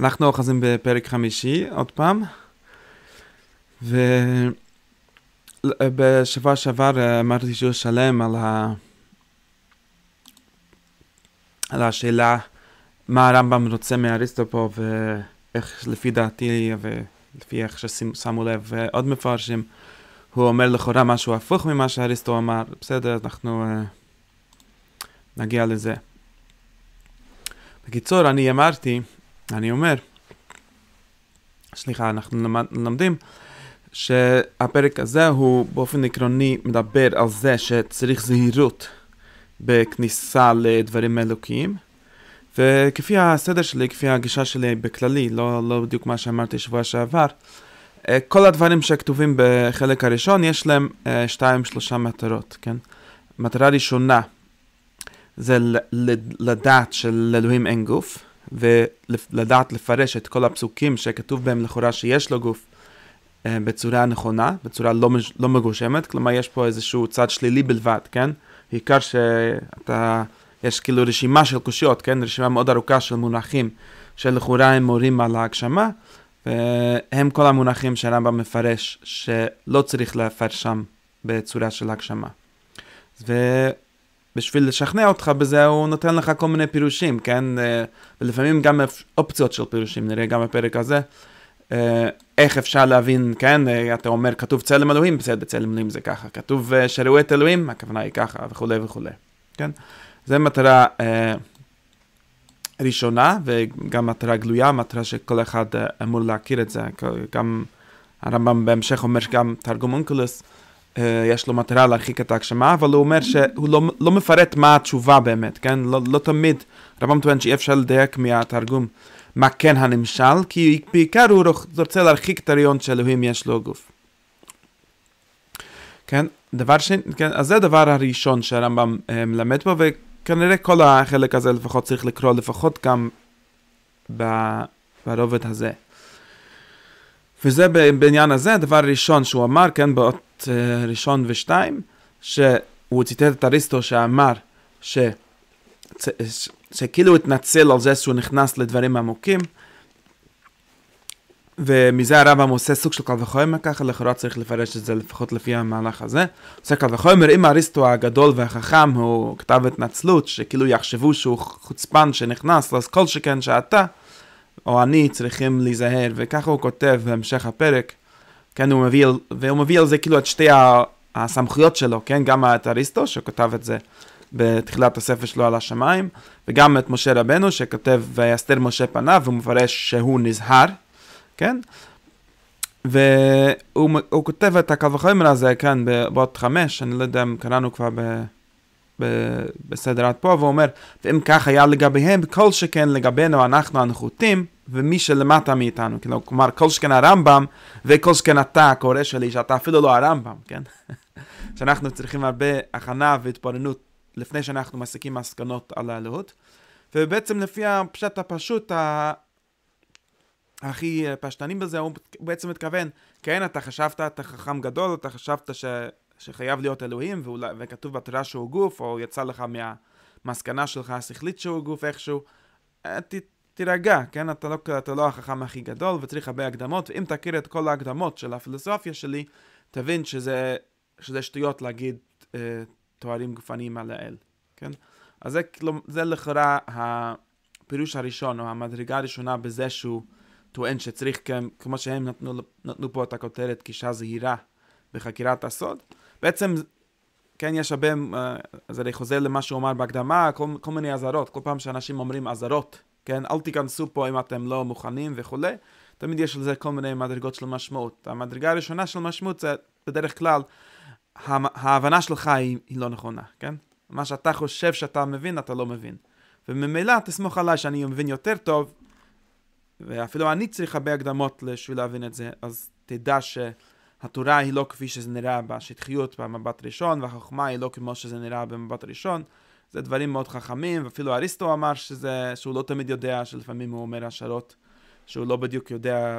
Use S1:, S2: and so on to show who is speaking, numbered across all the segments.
S1: אנחנו אוחזים בפרק חמישי, עוד פעם, ובשבוע שעבר אה, אמרתי שיעור שלם על, ה... על השאלה מה הרמב"ם רוצה מאריסטו פה, ואיך לפי דעתי ולפי איך ששמו לב אה, עוד מפרשים, הוא אומר לכאורה משהו הפוך ממה שאריסטו אמר, בסדר, אנחנו אה, נגיע לזה. בקיצור, אני אמרתי אני אומר, סליחה, אנחנו לומדים שהפרק הזה הוא באופן עקרוני מדבר על זה שצריך זהירות בכניסה לדברים אלוקיים. וכפי הסדר שלי, כפי הגישה שלי בכללי, לא, לא בדיוק מה שאמרתי שבוע שעבר, אה, כל הדברים שכתובים בחלק הראשון, יש להם אה, שתיים, שלושה מטרות, כן? מטרה ראשונה זה לדעת שלאלוהים אין גוף. ולדעת לפרש את כל הפסוקים שכתוב בהם לכאורה שיש לו גוף אה, בצורה נכונה, בצורה לא, מש, לא מגושמת, כלומר יש פה איזשהו צד שלילי בלבד, כן? בעיקר שאתה, יש כאילו רשימה של קושיות, כן? רשימה מאוד ארוכה של מונחים שלכאורה הם מורים על ההגשמה, והם כל המונחים שהרמב"ם מפרש, שלא צריך להפר בצורה של הגשמה. ו... בשביל לשכנע אותך בזה, הוא נותן לך כל מיני פירושים, כן? אה, ולפעמים גם אופציות של פירושים, נראה גם בפרק הזה. אה, איך אפשר להבין, כן? אה, אתה אומר, כתוב צלם אלוהים, בסדר, צלם אלוהים זה ככה. כתוב שראו את אלוהים, הכוונה היא ככה, וכולי וכולי, כן? זה מטרה אה, ראשונה, וגם מטרה גלויה, מטרה שכל אחד אמור להכיר את זה. גם הרמב"ם בהמשך אומר שגם תרגום אונקולוס, אה, יש לו מטרה להרחיק את ההגשמה, אבל הוא אומר שהוא לא-, לא, לא מפרט מה התשובה באמת, כן? לא, לא תמיד, רמב"ם טוען שאי אפשר לדייק מהתרגום מה כן הנמשל, כי בעיקר הוא רוצה להרחיק את הרעיון שאלוהים יש לו גוף. כן? דבר שני, כן? אז זה הדבר הראשון שהרמב"ם אה, מלמד פה, וכנראה כל החלק הזה לפחות צריך לקרוא לפחות גם ב, ברובד הזה. וזה בעניין הזה הדבר הראשון שהוא אמר, כן, באות אה, ראשון ושתיים, שהוא ציטט את אריסטו שאמר ש... ש... ש... שכאילו התנצל על זה שהוא נכנס לדברים עמוקים, ומזה הרמב"ם עושה סוג של קל וחומר ככה, לכאורה צריך לפרש את זה לפחות לפי המהלך הזה. עושה קל וחומר, אם אריסטו הגדול והחכם הוא כתב התנצלות, שכאילו יחשבו שהוא חוצפן שנכנס, אז כל שכן שאתה או אני צריכים להיזהר, וככה הוא כותב בהמשך הפרק. כן, הוא מביא, והוא מביא על זה כאילו את שתי הסמכויות שלו, כן, גם את אריסטו, שכותב את זה בתחילת הספר שלו על השמיים, וגם את משה רבנו, שכותב ויסתר משה פניו, והוא מפרש שהוא נזהר, כן? והוא כותב את הקל וחומר הזה, כן, בעוד חמש, אני לא יודע אם קראנו כבר ב, ב, בסדר עד פה, והוא אומר, ואם כך היה לגביהם, כל שכן לגבינו אנחנו הנחותים, ומי שלמטה מאיתנו, כאילו, כלומר, כל שכן הרמב"ם וכל שכן אתה, הקורא שלי, שאתה אפילו לא הרמב"ם, כן? שאנחנו צריכים הרבה הכנה והתבוננות לפני שאנחנו מסיקים מסקנות על האלוהות. ובעצם לפי הפשט הפשוט, ה... הכי פשטנים בזה, הוא בעצם מתכוון, כן, אתה חשבת, אתה חכם גדול, אתה חשבת ש... שחייב להיות אלוהים, ואולי... לא- וכתוב בתורה שהוא גוף, או יצא לך מהמסקנה שלך השכלית שהוא גוף איכשהו. אה, ת... תירגע, כן? אתה לא, אתה לא החכם הכי גדול וצריך הרבה הקדמות, ואם תכיר את כל ההקדמות של הפילוסופיה שלי, תבין שזה, שזה שטויות להגיד אה, תוארים גופניים על האל, כן? אז זה, זה לכאורה הפירוש הראשון, או המדרגה הראשונה בזה שהוא טוען שצריך, כן, כמו שהם נתנו, נתנו פה את הכותרת, גישה זהירה בחקירת הסוד. בעצם כן, יש הרבה, אה, אז אני חוזר למה שהוא אמר בהקדמה, כל, כל מיני אזהרות, כל פעם שאנשים אומרים אזהרות כן? אל תיכנסו פה אם אתם לא מוכנים וכולי. תמיד יש לזה כל מיני מדרגות של משמעות. המדרגה הראשונה של משמעות זה בדרך כלל ההבנה שלך היא, היא לא נכונה, כן? מה שאתה חושב שאתה מבין, אתה לא מבין. וממילא תסמוך עליי שאני מבין יותר טוב, ואפילו אני צריך הרבה הקדמות בשביל להבין את זה, אז תדע שהתורה היא לא כפי שזה נראה בשטחיות במבט ראשון, והחוכמה היא לא כמו שזה נראה במבט ראשון. זה דברים מאוד חכמים, ואפילו אריסטו אמר שזה, שהוא לא תמיד יודע, שלפעמים הוא אומר השערות שהוא לא בדיוק יודע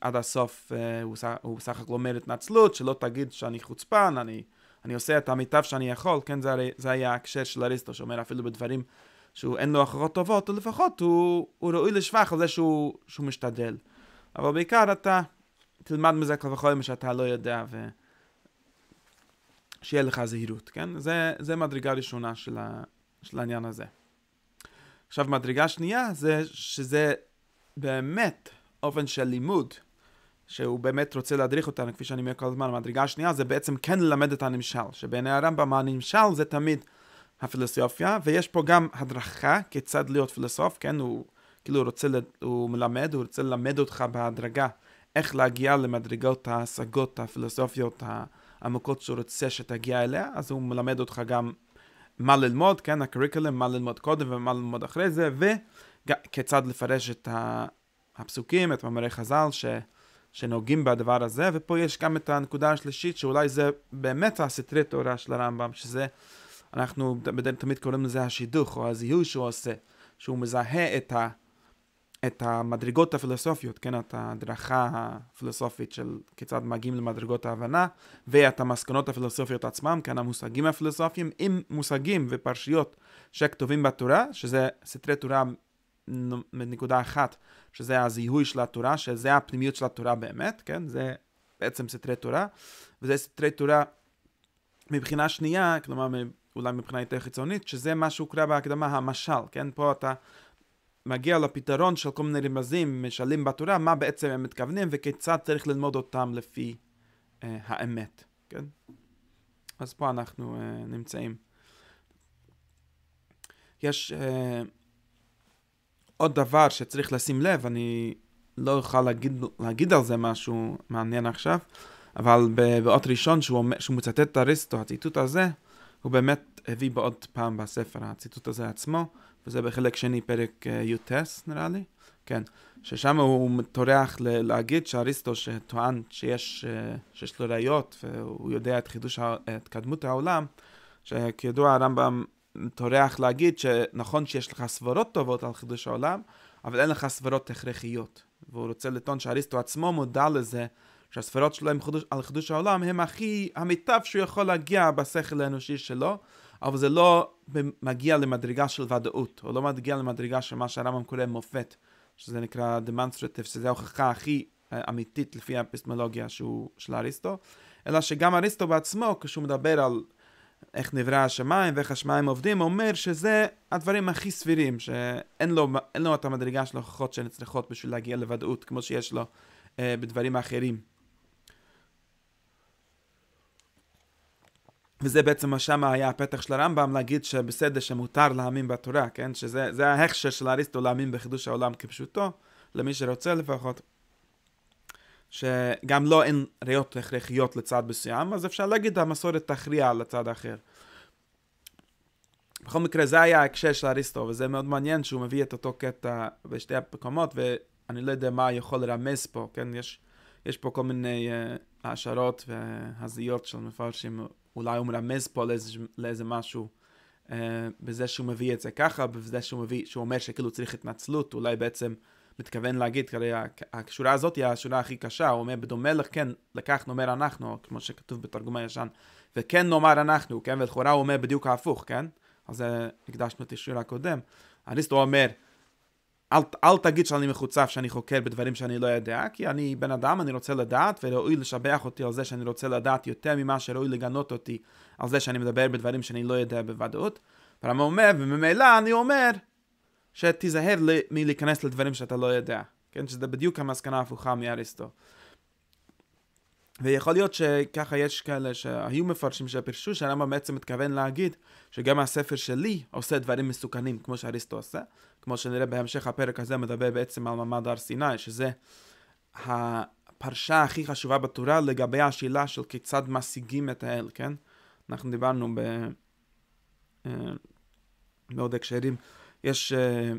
S1: עד הסוף, אה, הוא, הוא סך הכל אומר התנצלות, שלא תגיד שאני חוצפן, אני, אני עושה את המיטב שאני יכול, כן, זה, זה היה ההקשר של אריסטו, שאומר אפילו בדברים שהוא אין לו הכרות טובות, לפחות הוא, הוא ראוי לשבח על זה שהוא, שהוא משתדל. אבל בעיקר אתה תלמד מזה כל וכל מה שאתה לא יודע, ו... שיהיה לך זהירות, כן? זה, זה מדרגה ראשונה של, ה, של העניין הזה. עכשיו, מדרגה שנייה זה שזה באמת אופן של לימוד, שהוא באמת רוצה להדריך אותנו, כפי שאני אומר כל הזמן, המדרגה השנייה זה בעצם כן ללמד את הנמשל, שבעיני הרמב"ם הנמשל זה תמיד הפילוסופיה, ויש פה גם הדרכה כיצד להיות פילוסוף, כן? הוא כאילו רוצה, הוא מלמד, הוא רוצה ללמד אותך בהדרגה איך להגיע למדרגות ההשגות הפילוסופיות ה... עמוקות שהוא רוצה שתגיע אליה, אז הוא מלמד אותך גם מה ללמוד, כן, הקריקולים, מה ללמוד קודם ומה ללמוד אחרי זה, וכיצד לפרש את הפסוקים, את מאמרי חז"ל ש... שנוגעים בדבר הזה, ופה יש גם את הנקודה השלישית, שאולי זה באמת הסטרית תורה של הרמב"ם, שזה, אנחנו תמיד קוראים לזה השידוך, או הזיהוי שהוא עושה, שהוא מזהה את ה... את המדרגות הפילוסופיות, כן, את ההדרכה הפילוסופית של כיצד מגיעים למדרגות ההבנה, ואת המסקנות הפילוסופיות עצמם, כן, המושגים הפילוסופיים, עם מושגים ופרשיות שכתובים בתורה, שזה סתרי תורה מנקודה אחת, שזה הזיהוי של התורה, שזה הפנימיות של התורה באמת, כן, זה בעצם סתרי תורה, וזה סתרי תורה מבחינה שנייה, כלומר אולי מבחינה יותר חיצונית, שזה מה שהוקרא בהקדמה המשל, כן, פה אתה... מגיע לפתרון של כל מיני רמזים משלים בתורה, מה בעצם הם מתכוונים וכיצד צריך ללמוד אותם לפי אה, האמת, כן? אז פה אנחנו אה, נמצאים. יש אה, עוד דבר שצריך לשים לב, אני לא אוכל להגיד, להגיד על זה משהו מעניין עכשיו, אבל באות ראשון שהוא, שהוא מצטט את אריסטו, הציטוט הזה, הוא באמת הביא בעוד פעם בספר, הציטוט הזה עצמו. וזה בחלק שני, פרק אה, י"ס נראה לי, כן, ששם הוא טורח להגיד שאריסטו שטוען שיש, אה, שיש לו ראיות והוא יודע את חידוש התקדמות העולם, שכידוע הרמב"ם טורח להגיד שנכון שיש לך סברות טובות על חידוש העולם, אבל אין לך סברות הכרחיות. והוא רוצה לטעון שאריסטו עצמו מודע לזה שהספרות שלו חידוש, על חידוש העולם הם הכי, המיטב שהוא יכול להגיע בשכל האנושי שלו, אבל זה לא מגיע למדרגה של ודאות, או לא מגיע למדרגה של מה שהרמב"ם קורא מופת, שזה נקרא דמונסטרטיב, שזה ההוכחה הכי אה, אמיתית לפי האפיסטמולוגיה שהוא, של אריסטו, אלא שגם אריסטו בעצמו, כשהוא מדבר על איך נברא השמיים ואיך השמיים עובדים, אומר שזה הדברים הכי סבירים, שאין לו, לו את המדרגה של ההוכחות שנצרכות בשביל להגיע לוודאות, כמו שיש לו אה, בדברים האחרים. וזה בעצם מה שמה היה הפתח של הרמב"ם להגיד שבסדר שמותר להאמין בתורה, כן? שזה ההכשר של אריסטו להאמין בחידוש העולם כפשוטו, למי שרוצה לפחות. שגם לו לא אין ראיות הכרחיות לצד מסוים, אז אפשר להגיד המסורת תכריע לצד האחר. בכל מקרה, זה היה ההקשר של אריסטו, וזה מאוד מעניין שהוא מביא את אותו קטע בשתי המקומות, ואני לא יודע מה יכול לרמז פה, כן? יש, יש פה כל מיני uh, אה, השערות והזיות של מפרשים אולי הוא מרמז פה לאיזה, לאיזה משהו, אה, בזה שהוא מביא את זה ככה, בזה שהוא מביא, שהוא אומר שכאילו צריך התנצלות, אולי בעצם מתכוון להגיד, כרי השורה הזאת היא השורה הכי קשה, הוא אומר, בדומה לכן, לכך נאמר אנחנו, כמו שכתוב בתרגום הישן, וכן נאמר אנחנו, כן, ולכאורה הוא אומר בדיוק ההפוך, כן? אז הקדשנו את השיעור הקודם. אריסטו אומר, אל, אל תגיד שאני מחוצף שאני חוקר בדברים שאני לא יודע, כי אני בן אדם, אני רוצה לדעת, וראוי לשבח אותי על זה שאני רוצה לדעת יותר ממה שראוי לגנות אותי על זה שאני מדבר בדברים שאני לא יודע בוודאות. והרמב"ם אומר, וממילא אני אומר, שתיזהר מלהיכנס לדברים שאתה לא יודע. כן, שזה בדיוק המסקנה ההפוכה מאריסטו. ויכול להיות שככה יש כאלה שהיו מפרשים שפרשו שהרמב"ם בעצם מתכוון להגיד שגם הספר שלי עושה דברים מסוכנים כמו שאריסטו עושה, כמו שנראה בהמשך הפרק הזה מדבר בעצם על מעמד הר סיני, שזה הפרשה הכי חשובה בתורה לגבי השאלה של כיצד משיגים את האל, כן? אנחנו דיברנו ב... אה, בעוד הקשרים, יש... אה,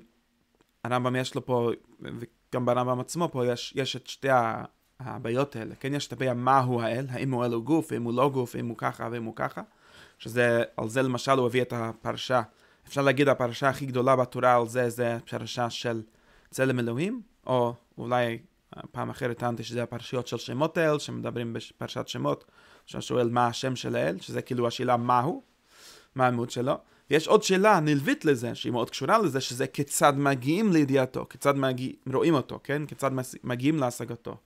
S1: הרמב"ם יש לו פה, וגם ברמב"ם עצמו פה, יש, יש את שתי ה... הבעיות האלה. כן, יש את הבעיה מהו האל, האם הוא אל הוא גוף, אם הוא לא גוף, אם הוא ככה ואם הוא ככה, שזה, על זה למשל הוא הביא את הפרשה. אפשר להגיד הפרשה הכי גדולה בתורה על זה, זה הפרשה של צלם אלוהים, או אולי פעם אחרת טענתי שזה הפרשיות של שמות האל, שמדברים בפרשת שמות, ששואל מה השם של האל, שזה כאילו השאלה מהו, מה העמוד שלו. ויש עוד שאלה נלווית לזה, שהיא מאוד קשורה לזה, שזה כיצד מגיעים לידיעתו, כיצד מגיע, רואים אותו, כן? כיצד מגיעים להשגתו.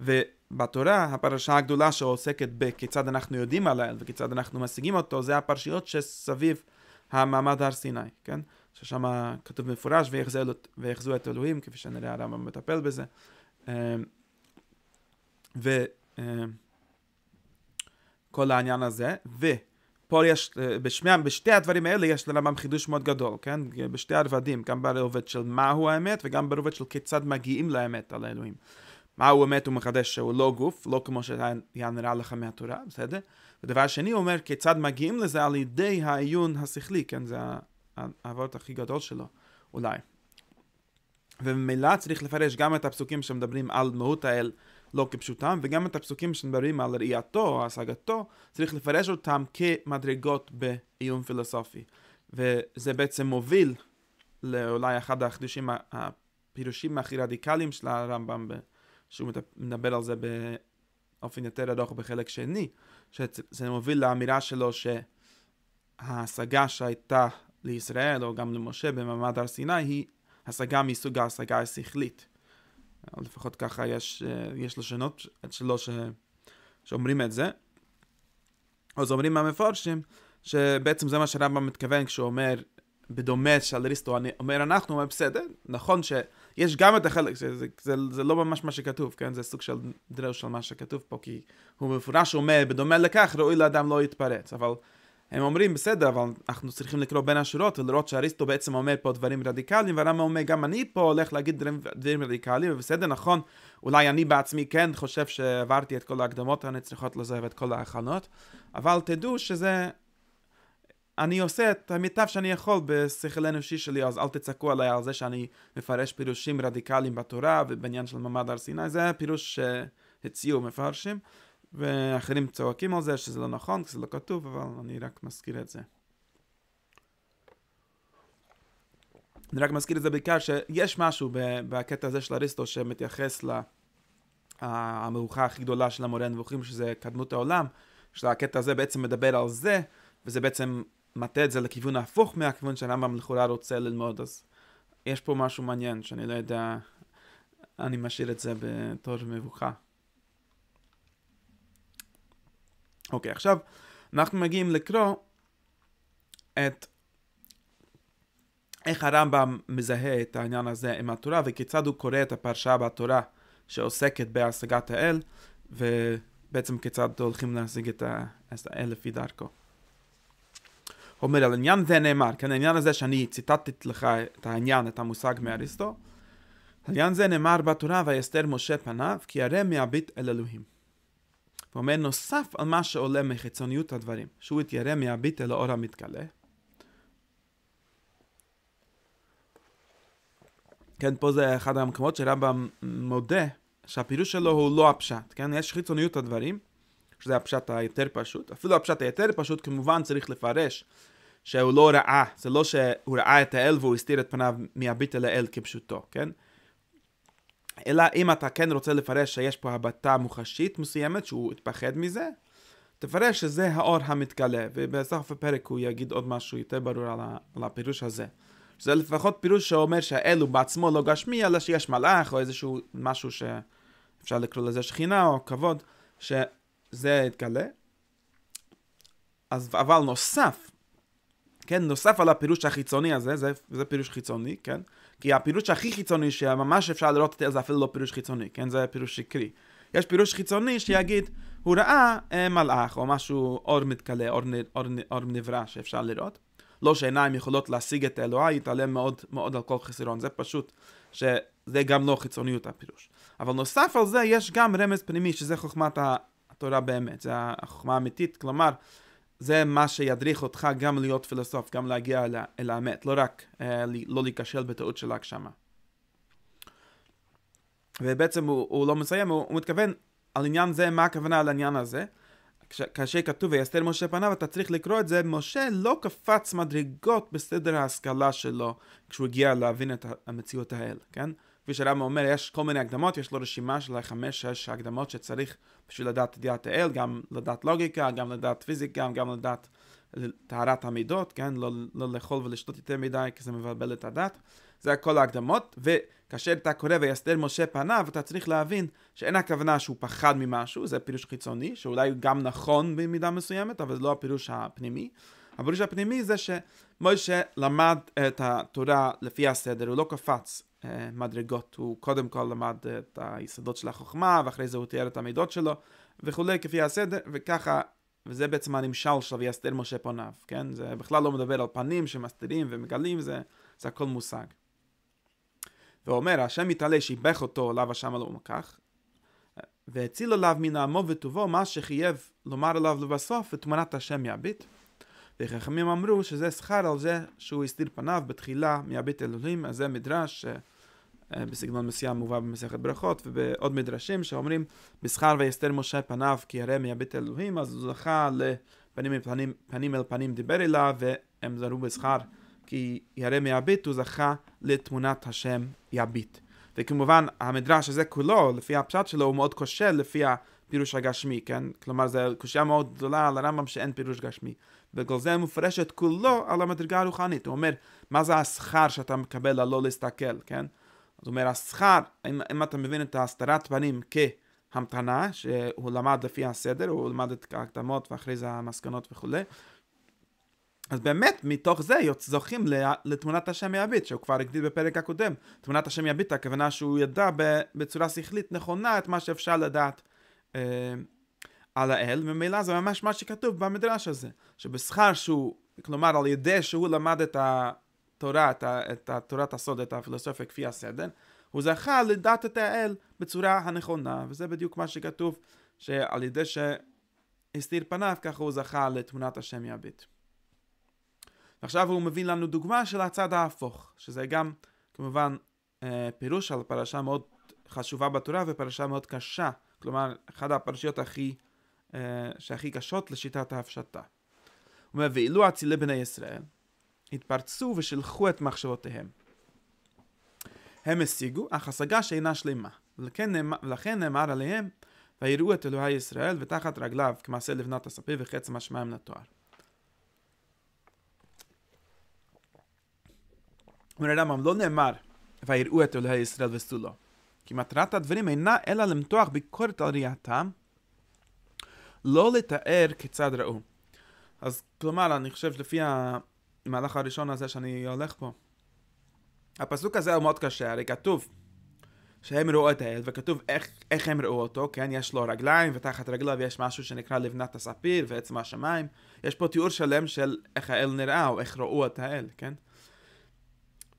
S1: ובתורה, הפרשה הגדולה שעוסקת בכיצד אנחנו יודעים על האל וכיצד אנחנו משיגים אותו, זה הפרשיות שסביב המעמד הר סיני, כן? ששם כתוב מפורש, ויחזו את אלוהים, כפי שנראה הרמב"ם מטפל בזה. אמ, וכל אמ, העניין הזה, ופה יש, אה, בשמי, בשתי הדברים האלה יש לרמב"ם חידוש מאוד גדול, כן? בשתי הרבדים, גם ברובד של מהו האמת וגם ברובד של כיצד מגיעים לאמת על האלוהים. מה מהו אמת ומחדש שהוא לא גוף, לא כמו שהיה נראה לך מהתורה, בסדר? ודבר שני, הוא אומר כיצד מגיעים לזה על ידי העיון השכלי, כן? זה העבוד הכי גדול שלו, אולי. וממילא צריך לפרש גם את הפסוקים שמדברים על מהות האל לא כפשוטם, וגם את הפסוקים שמדברים על ראייתו, או השגתו, צריך לפרש אותם כמדרגות בעיון פילוסופי. וזה בעצם מוביל לאולי אחד החידושים, הפירושים הכי רדיקליים של הרמב"ם שהוא מדבר על זה באופן יותר ארוך בחלק שני, שזה מוביל לאמירה שלו שההשגה שהייתה לישראל, או גם למשה במעמד הר סיני, היא השגה מסוג ההשגה השכלית. לפחות ככה יש, אה, יש לשונות שלו ש... שאומרים את זה. אז אומרים המפורשים, שבעצם זה מה שרמב״ם מתכוון כשהוא אומר, בדומה שאלריסטו אומר אנחנו, הוא אומר בסדר, נכון ש... יש גם את החלק, זה, זה, זה, זה לא ממש מה שכתוב, כן? זה סוג של דרש של מה שכתוב פה, כי הוא מפורש אומר, בדומה לכך ראוי לאדם לא יתפרץ. אבל הם אומרים, בסדר, אבל אנחנו צריכים לקרוא בין השורות ולראות שאריסטו בעצם אומר פה דברים רדיקליים, והרמב"ם אומר, גם אני פה הולך להגיד דברים, דברים רדיקליים, ובסדר, נכון, אולי אני בעצמי כן חושב שעברתי את כל ההקדמות הנצריכות לזה ואת כל ההכנות, אבל תדעו שזה אני עושה את המיטב שאני יכול בשכל האנושי שלי, אז אל תצעקו עליי על זה שאני מפרש פירושים רדיקליים בתורה ובעניין של מעמד הר סיני, זה פירוש שהציעו מפרשים, ואחרים צועקים על זה שזה לא נכון, כי זה לא כתוב, אבל אני רק מזכיר את זה. אני רק מזכיר את זה בעיקר שיש משהו בקטע הזה של אריסטו שמתייחס למבוכה הכי גדולה של המורה הנבוכים, שזה קדמות העולם, שהקטע הזה בעצם מדבר על זה, וזה בעצם מטה את זה לכיוון ההפוך מהכיוון שהרמב"ם לכאורה רוצה ללמוד, אז יש פה משהו מעניין שאני לא יודע, אני משאיר את זה בתור מבוכה. אוקיי, עכשיו אנחנו מגיעים לקרוא את איך הרמב"ם מזהה את העניין הזה עם התורה וכיצד הוא קורא את הפרשה בתורה שעוסקת בהשגת האל ובעצם כיצד הולכים להשיג את האל לפי דרכו. אומר, על עניין זה נאמר, כן, העניין הזה שאני ציטטתי לך את העניין, את המושג מאריסטו, עניין זה נאמר בתורה, ויסתר משה פניו, כי הרי מהביט אל אלוהים. הוא אומר, נוסף על מה שעולה מחיצוניות הדברים, שהוא יתיירא מהביט אל האור המתגלה. כן, פה זה אחד המקומות שרמב"ם מודה שהפירוש שלו הוא לא הפשט, כן? יש חיצוניות הדברים, שזה הפשט היותר פשוט. אפילו הפשט היותר פשוט כמובן צריך לפרש שהוא לא ראה, זה לא שהוא ראה את האל והוא הסתיר את פניו מהביט אל האל כפשוטו, כן? אלא אם אתה כן רוצה לפרש שיש פה הבטה מוחשית מסוימת שהוא התפחד מזה, תפרש שזה האור המתגלה, ובסוף הפרק הוא יגיד עוד משהו יותר ברור על הפירוש הזה. זה לפחות פירוש שאומר שהאל הוא בעצמו לא גשמי, אלא שיש מלאך או איזשהו משהו שאפשר לקרוא לזה שכינה או כבוד, שזה יתגלה. אז אבל נוסף כן? נוסף על הפירוש החיצוני הזה, זה, זה פירוש חיצוני, כן? כי הפירוש הכי חיצוני שממש אפשר לראות את זה זה אפילו לא פירוש חיצוני, כן? זה פירוש שקרי. יש פירוש חיצוני שיגיד, הוא ראה אה, מלאך, או משהו, אור מתכלה, אור, אור, אור אור נברא שאפשר לראות. לא שעיניים יכולות להשיג את האלוהה, יתעלם מאוד מאוד על כל חסרון, זה פשוט, שזה גם לא חיצוניות הפירוש. אבל נוסף על זה יש גם רמז פנימי, שזה חוכמת התורה באמת, זה החוכמה האמיתית, כלומר, זה מה שידריך אותך גם להיות פילוסוף, גם להגיע אל, אל האמת, לא רק אה, לא להיכשל בטעות של ההגשמה. ובעצם הוא, הוא לא מסיים, הוא, הוא מתכוון על עניין זה, מה הכוונה על העניין הזה. כש, כאשר כתוב ויסתר משה פניו, אתה צריך לקרוא את זה, משה לא קפץ מדרגות בסדר ההשכלה שלו כשהוא הגיע להבין את המציאות האלה, כן? כפי שהרמב"ם אומר, יש כל מיני הקדמות, יש לו רשימה של חמש-שש הקדמות שצריך בשביל לדעת ידיעת האל, גם לדעת לוגיקה, גם לדעת פיזיקה, גם גם לדעת טהרת המידות, כן? לא, לא לאכול ולשתות יותר מדי, כי זה מבלבל את הדת. זה כל ההקדמות, וכאשר אתה קורא ויסדר משה פניו, אתה צריך להבין שאין הכוונה שהוא פחד ממשהו, זה פירוש חיצוני, שאולי הוא גם נכון במידה מסוימת, אבל זה לא הפירוש הפנימי. הפירוש הפנימי זה שמשה למד את התורה לפי הסדר, הוא לא קפץ אה, מדרגות. הוא קודם כל למד את היסודות של החוכמה, ואחרי זה הוא תיאר את המידות שלו, וכולי, כפי הסדר, וככה, וזה בעצם הנמשל של ויסתר משה פוניו, כן? זה בכלל לא מדבר על פנים שמסתירים ומגלים, זה, זה הכל מושג. ואומר, השם מתעלה שיבח אותו עליו השם על כך, והציל עליו מן עמו וטובו מה שחייב לומר עליו לבסוף, ותמונת השם יביט. וחכמים אמרו שזה שכר על זה שהוא הסתיר פניו בתחילה מהבית אלוהים, אז זה מדרש אה, אה, בסגנון מסוים מובא במסכת ברכות, ובעוד מדרשים שאומרים, בשכר ויסתר משה פניו כי ירא מהבית אלוהים, אז הוא זכה לפנים אל פנים, פנים אל פנים דיבר אליו, והם זרו בשכר כי ירא מהבית, הוא זכה לתמונת השם יביט. וכמובן, המדרש הזה כולו, לפי הפשט שלו, הוא מאוד כושל לפי הפירוש הגשמי, כן? כלומר, זו קושייה מאוד גדולה על הרמב״ם שאין פירוש גשמי. בגלל זה מופרשת כולו על המדרגה הרוחנית. הוא אומר, מה זה השכר שאתה מקבל על לא להסתכל, כן? אז הוא אומר, השכר, אם, אם אתה מבין את ההסתרת פנים כהמתנה, שהוא למד לפי הסדר, הוא למד את ההקדמות ואחרי זה המסקנות וכולי, אז באמת, מתוך זה זוכים לתמונת השם יביט, שהוא כבר הגדיל בפרק הקודם. תמונת השם יביט, הכוונה שהוא ידע בצורה שכלית נכונה את מה שאפשר לדעת. אה, על האל, ממילא זה ממש מה שכתוב במדרש הזה, שבשכר שהוא, כלומר על ידי שהוא למד את התורה, את, את תורת הסוד, את הפילוסופיה כפי הסדר, הוא זכה לדעת את האל בצורה הנכונה, וזה בדיוק מה שכתוב, שעל ידי שהסתיר פניו, ככה הוא זכה לתמונת השם יביט. עכשיו הוא מביא לנו דוגמה של הצד ההפוך, שזה גם כמובן אה, פירוש על פרשה מאוד חשובה בתורה ופרשה מאוד קשה, כלומר אחת הפרשיות הכי אה, שהכי קשות לשיטת ההפשטה. הוא אומר, ואילו אצילי בני ישראל התפרצו ושלחו את מחשבותיהם. הם השיגו, אך השגה שאינה שלמה, ולכן נאמר, ולכן נאמר עליהם, ויראו את אלוהי ישראל ותחת רגליו כמעשה לבנת הספה וחץ משמעם לתואר. אומר הרמב"ם, לא נאמר ויראו את אלוהי ישראל וסולו, כי מטרת הדברים אינה אלא למתוח ביקורת על ראייתם לא לתאר כיצד ראו. אז כלומר, אני חושב שלפי המהלך הראשון הזה שאני הולך פה, הפסוק הזה הוא מאוד קשה, הרי כתוב שהם ראו את האל, וכתוב איך, איך הם ראו אותו, כן? יש לו רגליים, ותחת רגליו יש משהו שנקרא לבנת הספיר ועצם השמיים. יש פה תיאור שלם של איך האל נראה, או איך ראו את האל, כן?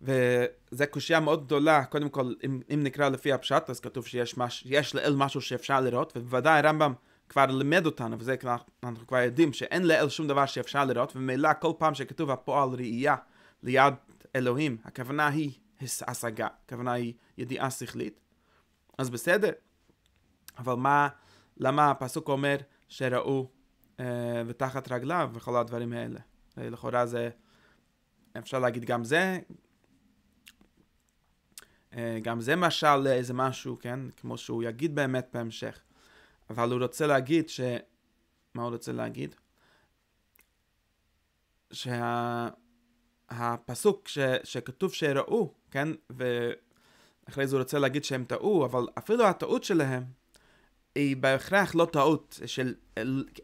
S1: וזו קושייה מאוד גדולה, קודם כל, אם, אם נקרא לפי הפשט, אז כתוב שיש מש, לאל משהו שאפשר לראות, ובוודאי הרמב"ם כבר לימד אותנו, וזה כבר, אנחנו כבר יודעים, שאין לאל שום דבר שאפשר לראות, וממילא כל פעם שכתוב הפועל ראייה ליד אלוהים, הכוונה היא השגה, הכוונה היא ידיעה שכלית, אז בסדר. אבל מה, למה הפסוק אומר שראו אה, ותחת רגליו וכל הדברים האלה? אה, לכאורה זה, אפשר להגיד גם זה, אה, גם זה משל לאיזה משהו, כן? כמו שהוא יגיד באמת בהמשך. אבל הוא רוצה להגיד ש... מה הוא רוצה להגיד? שהפסוק שה... ש... שכתוב שראו, כן? ואחרי זה הוא רוצה להגיד שהם טעו, אבל אפילו הטעות שלהם היא בהכרח לא טעות של...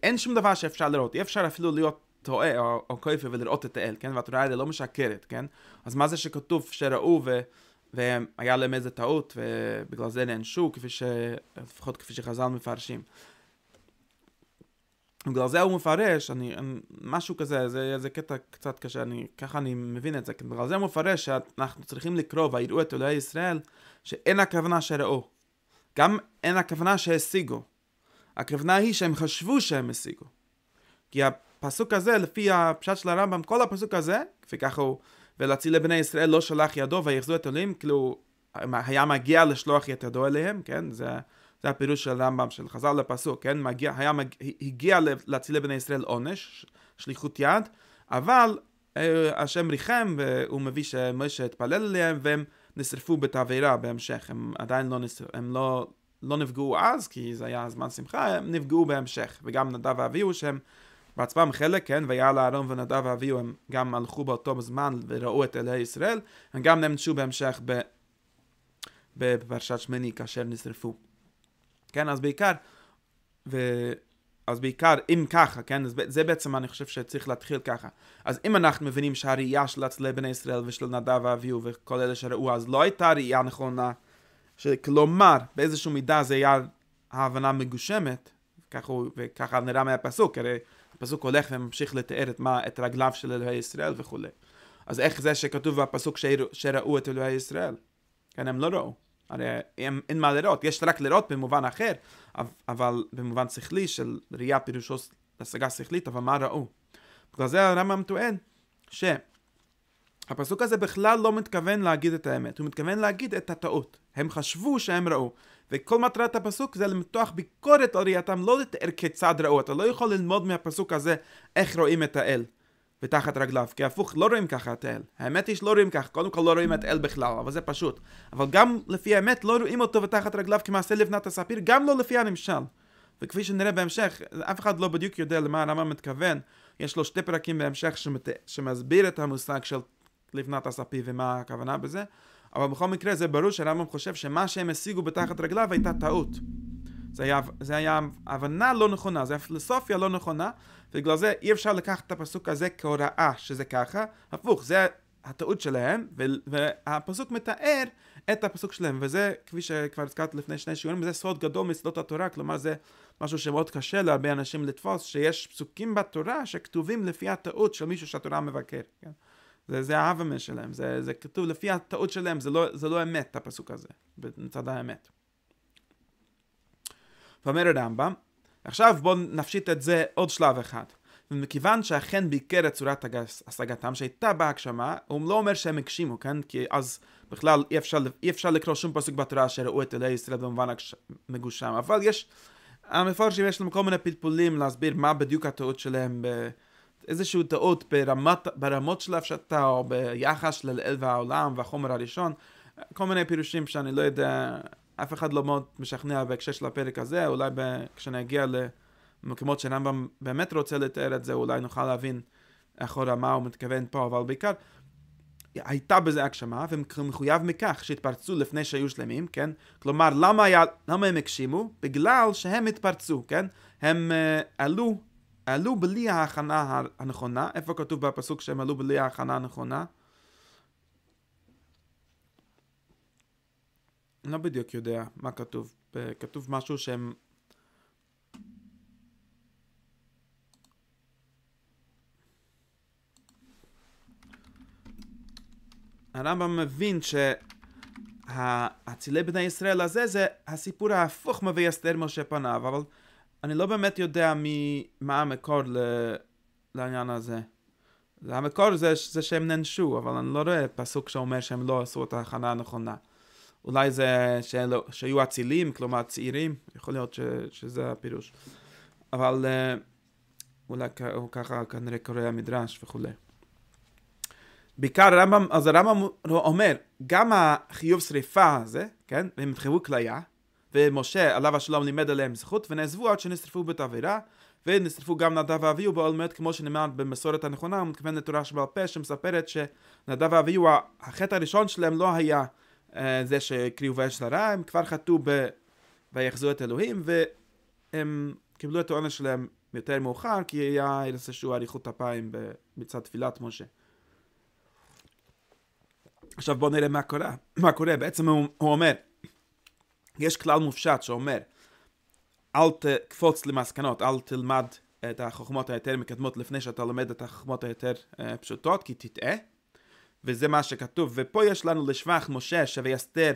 S1: אין שום דבר שאפשר לראות, אי אפשר אפילו להיות טועה או, או כיפה ולראות את האל, כן? והתורה האלה לא משקרת, כן? אז מה זה שכתוב שראו ו... והיה להם איזה טעות, ובגלל זה נענשו, כפי ש... לפחות כפי שחז"ל מפרשים. בגלל זה הוא מפרש, אני, משהו כזה, זה, זה קטע קצת קשה, אני, ככה אני מבין את זה, בגלל זה הוא מפרש שאנחנו צריכים לקרוא ויראו את אלוהי ישראל, שאין הכוונה שראו, גם אין הכוונה שהשיגו, הכוונה היא שהם חשבו שהם השיגו. כי הפסוק הזה, לפי הפשט של הרמב"ם, כל הפסוק הזה, וככה הוא ולהציל לבני ישראל לא שלח ידו ויחזו את אלוהים, כאילו היה מגיע לשלוח את ידו אליהם, כן? זה, זה הפירוש של הרמב"ם, של חזר לפסוק, כן? מגיע, היה מג... הגיע להציל לבני ישראל עונש, שליחות יד, אבל אה, השם ריחם, והוא מביא שמשה התפלל אליהם, והם נשרפו בתבערה בהמשך, הם עדיין לא, נשרפ, הם לא, לא נפגעו אז, כי זה היה זמן שמחה, הם נפגעו בהמשך, וגם נדב ואביהו שהם בעצמם חלק, כן, לה אהרון ונדב ואביהו הם גם הלכו באותו זמן וראו את אלי ישראל, הם גם נמצאו בהמשך ב... בפרשת שמיני כאשר נשרפו. כן, אז בעיקר, ו... אז בעיקר, אם ככה, כן, אז זה בעצם אני חושב שצריך להתחיל ככה. אז אם אנחנו מבינים שהראייה של הצלי בני ישראל ושל נדב ואביהו וכל אלה שראו, אז לא הייתה ראייה נכונה, שכלומר, באיזשהו מידה זה היה ההבנה מגושמת, וככה נראה מהפסוק, הרי הפסוק הולך וממשיך לתאר את, מה, את רגליו של אלוהי ישראל וכולי. אז איך זה שכתוב בפסוק שיר, שראו את אלוהי ישראל? כן, הם לא ראו. הרי הם, אין מה לראות, יש רק לראות במובן אחר, אבל במובן שכלי של ראייה פירושו השגה שכלית, אבל מה ראו? בגלל זה הרמב"ם טוען ש... הפסוק הזה בכלל לא מתכוון להגיד את האמת, הוא מתכוון להגיד את הטעות. הם חשבו שהם ראו. וכל מטרת הפסוק זה למתוח ביקורת על ראייתם, לא לתאר כיצד ראו. אתה לא יכול ללמוד מהפסוק הזה איך רואים את האל ותחת רגליו, כי הפוך, לא רואים ככה את האל. האמת היא שלא רואים ככה, קודם כל לא רואים את האל בכלל, אבל זה פשוט. אבל גם לפי האמת לא רואים אותו ותחת רגליו כמעשה לבנת הספיר, גם לא לפי הנמשל. וכפי שנראה בהמשך, אף אחד לא בדיוק יודע למה הרמב"ם מתכוון. יש לו שתי פרקים בהמשך שמת... שמסביר את המושג של לבנת הספי ומה הכוונה בזה, אבל בכל מקרה זה ברור שהרמב"ם חושב שמה שהם השיגו בתחת רגליו הייתה טעות. זה היה, זה היה הבנה לא נכונה, זה היה פילוסופיה לא נכונה, ובגלל זה אי אפשר לקחת את הפסוק הזה כהוראה שזה ככה, הפוך, זה הטעות שלהם, והפסוק מתאר את הפסוק שלהם, וזה, כפי שכבר הזכרתי לפני שני שיעורים, זה סוד גדול מסודות התורה, כלומר זה משהו שמאוד קשה להרבה אנשים לתפוס, שיש פסוקים בתורה שכתובים לפי הטעות של מישהו שהתורה מבקר. כן? זה, זה ההבמה שלהם, זה, זה כתוב לפי הטעות שלהם, זה לא, זה לא אמת, הפסוק הזה, מצד האמת. ואומר הרמב"ם, עכשיו בואו נפשיט את זה עוד שלב אחד. ומכיוון שאכן ביקר את צורת השגתם שהייתה בהגשמה, הוא לא אומר שהם הגשימו, כן? כי אז בכלל אי אפשר, אי אפשר לקרוא שום פסוק בתורה שראו את אלי ישראל במובן מגושם, אבל יש, המפורשים יש להם כל מיני פלפולים להסביר מה בדיוק הטעות שלהם ב... איזשהו טעות ברמת, ברמות של הפשטה או ביחס של והעולם והחומר הראשון, כל מיני פירושים שאני לא יודע, אף אחד לא מאוד משכנע בהקשר של הפרק הזה, אולי ב, כשאני אגיע למקומות שרמב"ם באמת רוצה לתאר את זה, אולי נוכל להבין אחורה מה הוא מתכוון פה, אבל בעיקר הייתה בזה הגשמה, ומחויב מכך שהתפרצו לפני שהיו שלמים, כן? כלומר, למה, היה, למה הם הגשימו? בגלל שהם התפרצו, כן? הם uh, עלו עלו בלי ההכנה הנכונה, איפה כתוב בפסוק שהם עלו בלי ההכנה הנכונה? אני לא בדיוק יודע מה כתוב, אה, כתוב משהו שהם... הרמב"ם מבין שהצילי בני ישראל הזה זה הסיפור ההפוך מביא אסתר משה פניו, אבל אני לא באמת יודע מי, מה המקור ל, לעניין הזה. המקור זה, זה שהם ננשו, אבל אני לא רואה פסוק שאומר שהם לא עשו את ההכנה הנכונה. אולי זה שאלו, שהיו אצילים, כלומר צעירים, יכול להיות ש, שזה הפירוש. אבל אה, אולי ככה כנראה קורא המדרש וכולי. בעיקר רמב״ם, אז הרמב"ם אומר, גם החיוב שריפה הזה, כן, והם התחייבו כליה, ומשה עליו השלום לימד עליהם זכות ונעזבו עד שנשרפו בתבערה ונשרפו גם נדב ואביהו באוהל מועד כמו שנאמר במסורת הנכונה הוא מתכוון לתורה שבעל פה שמספרת שנדב ואביהו החטא הראשון שלהם לא היה אה, זה שקריאו ויש לרע הם כבר חטאו ב... ויחזו את אלוהים והם קיבלו את העונש שלהם יותר מאוחר כי היה איזשהו אריכות אפיים מצד תפילת משה עכשיו בואו נראה מה קורה, מה קורה, בעצם הוא, הוא אומר יש כלל מופשט שאומר, אל תקפוץ למסקנות, אל תלמד את החוכמות היותר מקדמות לפני שאתה לומד את החוכמות היותר אה, פשוטות, כי תטעה. וזה מה שכתוב, ופה יש לנו לשבח משה שווה אסתר,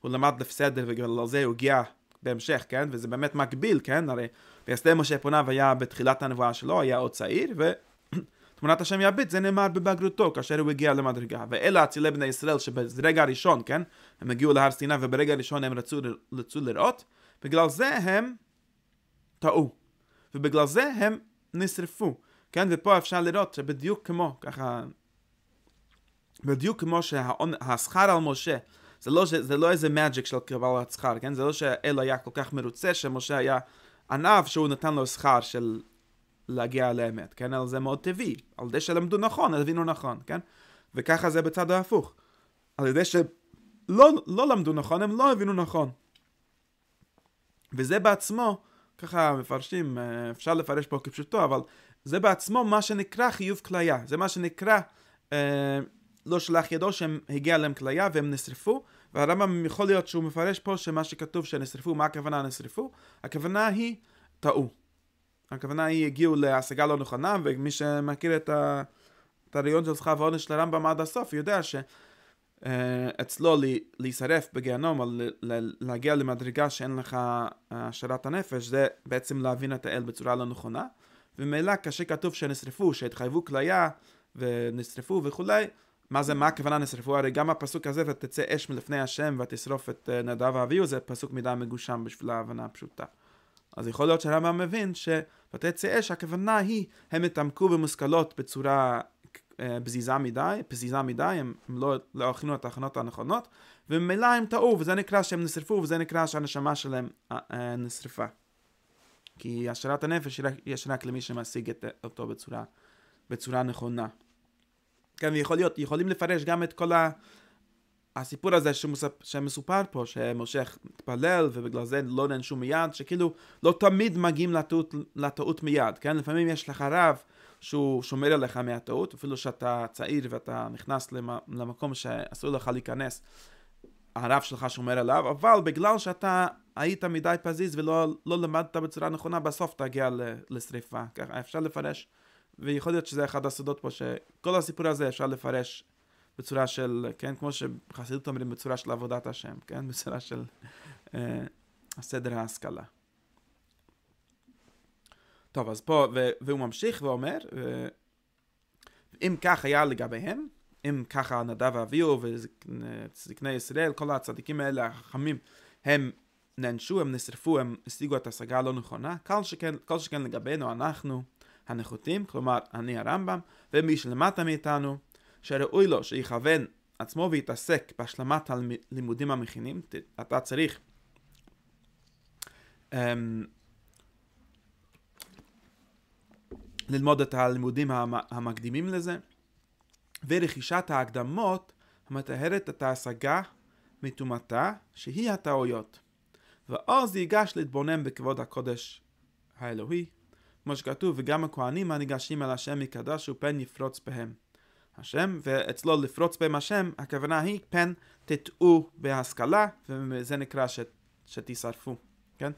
S1: הוא למד לפסדר ובגלל זה הוא הגיע בהמשך, כן? וזה באמת מקביל, כן? הרי ויסתר משה פונה והיה בתחילת הנבואה שלו, היה עוד צעיר, ו... תמונת השם יביט זה נאמר בבגרותו כאשר הוא הגיע למדרגה ואלה אצילי בני ישראל שברגע הראשון כן הם הגיעו להר סיני וברגע הראשון הם רצו, רצו לראות בגלל זה הם טעו ובגלל זה הם נשרפו כן ופה אפשר לראות שבדיוק כמו ככה בדיוק כמו שהשכר על משה זה לא, זה לא איזה מאג'יק של קבלת שכר כן זה לא שאל היה כל כך מרוצה שמשה היה ענב שהוא נתן לו שכר של להגיע לאמת, כן? על זה מאוד טבעי, על זה שלמדו נכון, הבינו נכון, כן? וככה זה בצד ההפוך. על ידי שלא לא למדו נכון, הם לא הבינו נכון. וזה בעצמו, ככה מפרשים, אה, אפשר לפרש פה כפשוטו, אבל זה בעצמו מה שנקרא חיוב כליה. זה מה שנקרא אה, לא שלח ידו שהם הגיע להם כליה והם נשרפו, והרמב"ם יכול להיות שהוא מפרש פה שמה שכתוב שנשרפו, מה הכוונה נשרפו? הכוונה היא טעו. הכוונה היא הגיעו להשגה לא נכונה, ומי שמכיר את, הרעיון של שכר ועונש של הרמב"ם עד הסוף, יודע שאצלו אה, להישרף בגיהנום, או להגיע למדרגה שאין לך השארת אה, הנפש, זה בעצם להבין את האל בצורה לא נכונה. וממילא כתוב שנשרפו, שהתחייבו כליה ונשרפו וכולי, מה זה, מה הכוונה נשרפו? הרי גם הפסוק הזה, ותצא אש מלפני השם ותשרוף את אה, נדב ואביהו, זה פסוק מידע מגושם בשביל ההבנה הפשוטה. אז יכול להיות שהרמב"ם מבין שבתי צי אש, הכוונה היא, הם התעמקו במושכלות בצורה בזיזה אה, מדי, פזיזה מדי, הם, הם לא, לא הכינו את ההכנות הנכונות, וממילא הם טעו, וזה נקרא שהם נשרפו, וזה נקרא שהנשמה שלהם אה, אה, נשרפה. כי השארת הנפש יש רק למי שמשיג את, אותו בצורה, בצורה נכונה. כן, ויכול להיות, יכולים לפרש גם את כל ה... הסיפור הזה שמסופר פה, שמשה התפלל ובגלל זה לא נענשו מיד, שכאילו לא תמיד מגיעים לטעות, לטעות מיד, כן? לפעמים יש לך רב שהוא שומר עליך מהטעות, אפילו שאתה צעיר ואתה נכנס למקום שאסור לך להיכנס, הרב שלך שומר עליו, אבל בגלל שאתה היית מדי פזיז ולא לא למדת בצורה נכונה, בסוף תגיע לשריפה. ככה אפשר לפרש, ויכול להיות שזה אחד הסודות פה, שכל הסיפור הזה אפשר לפרש בצורה של, כן, כמו שחסידות אומרים, בצורה של עבודת השם, כן, בצורה של אה, סדר ההשכלה. טוב, אז פה, ו- והוא ממשיך ואומר, אם כך היה לגביהם, אם ככה נדב אביהו וזקני ישראל, כל הצדיקים האלה, החכמים, הם נענשו, הם נשרפו, הם השיגו את ההשגה הלא נכונה, כל שכן, כל שכן לגבינו אנחנו הנחותים, כלומר אני הרמב"ם, ומי שלמטה מאיתנו, שראוי לו שיכוון עצמו ויתעסק בהשלמת הלימודים המכינים, אתה צריך um, ללמוד את הלימודים המקדימים לזה, ורכישת ההקדמות המטהרת את ההשגה מטומאתה, שהיא הטעויות. ועוז ייגש להתבונן בכבוד הקודש האלוהי, כמו שכתוב, וגם הכהנים הניגשים אל השם מקדש ופן יפרוץ בהם. השם, ואצלו לפרוץ בהם השם, הכוונה היא, פן תטעו בהשכלה, וזה נקרא ש... שתישרפו, כן?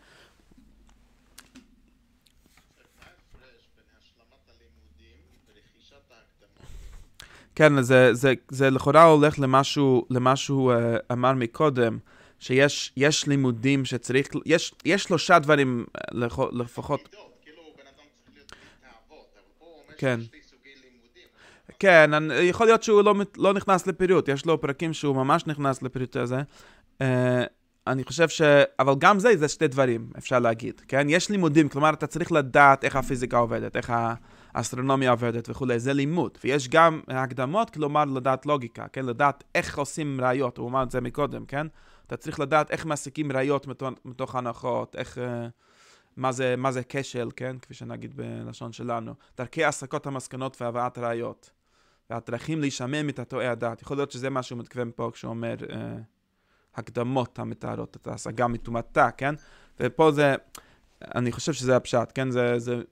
S1: כן, זה, זה, זה זה לכאורה הולך למשהו, למשהו uh, אמר מקודם, שיש יש לימודים שצריך, יש, יש שלושה דברים uh, לכ, לפחות. כאילו בן אדם צריך להיות מתאבות, אבל פה הוא אומר כן. שיש לי כן, אני, יכול להיות שהוא לא, לא נכנס לפריוט, יש לו פרקים שהוא ממש נכנס לפריוט הזה. Uh, אני חושב ש... אבל גם זה, זה שתי דברים, אפשר להגיד, כן? יש לימודים, כלומר, אתה צריך לדעת איך הפיזיקה עובדת, איך האסטרונומיה עובדת וכולי, זה לימוד. ויש גם הקדמות, כלומר, לדעת לוגיקה, כן? לדעת איך עושים ראיות, הוא אמר את זה מקודם, כן? אתה צריך לדעת איך מעסיקים ראיות מתוך, מתוך הנחות, איך... Uh, מה זה, מה זה כשל, כן? כפי שנגיד בלשון שלנו. דרכי הסקות המסקנות והבאת ראיות. והדרכים להישמם את מתעתועי הדעת. יכול להיות שזה מה שהוא מתכוון פה כשהוא אומר uh, הקדמות המתארות את ההשגה מטומאתה, כן? ופה זה, אני חושב שזה הפשט, כן? זה, זה, זה,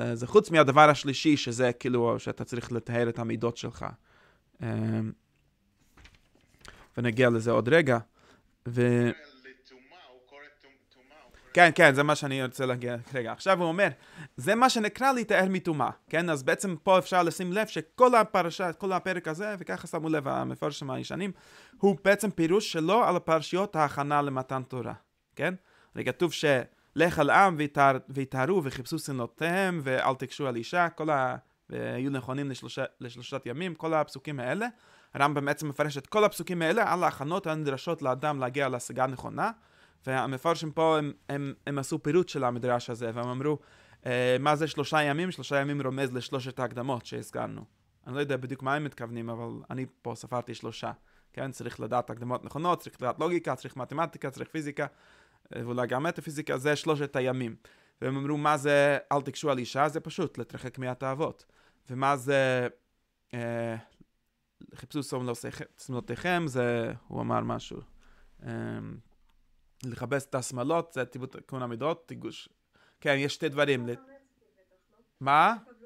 S1: אה, זה חוץ מהדבר השלישי, שזה כאילו שאתה צריך לטהר את המידות שלך. Uh, ונגיע לזה עוד רגע. ו... כן, כן, זה מה שאני רוצה להגיע כרגע. עכשיו הוא אומר, זה מה שנקרא להיטהר מטומאה, כן? אז בעצם פה אפשר לשים לב שכל הפרשה, כל הפרק הזה, וככה שמו לב המפרשים הישנים, הוא בעצם פירוש שלו על הפרשיות ההכנה למתן תורה, כן? הרי כתוב שלך על עם ויטהרו וחיפשו שנותיהם ואל תקשו על אישה, כל ה... והיו נכונים לשלושה, לשלושת ימים, כל הפסוקים האלה. הרמב"ם בעצם מפרש את כל הפסוקים האלה על ההכנות הנדרשות לאדם להגיע להשגה נכונה. והמפרשים פה הם, הם, הם עשו פירוט של המדרש הזה, והם אמרו, אה, מה זה שלושה ימים? שלושה ימים רומז לשלושת ההקדמות שהזכרנו. אני לא יודע בדיוק מה הם מתכוונים, אבל אני פה ספרתי שלושה. כן, צריך לדעת הקדמות נכונות, צריך לדעת לוגיקה, צריך מתמטיקה, צריך פיזיקה, אה, ואולי גם מטאפיזיקה, זה שלושת הימים. והם אמרו, מה זה אל תקשו על אישה? זה פשוט, להתרחק מהתאוות. ומה זה... אה, חיפשו סומלותיכם, זה... הוא אמר משהו. אה, לכבס את השמאלות, זה טיבוט כמון המידות, תיגוש. כן, יש שתי דברים. לא לא? מה? לא אה,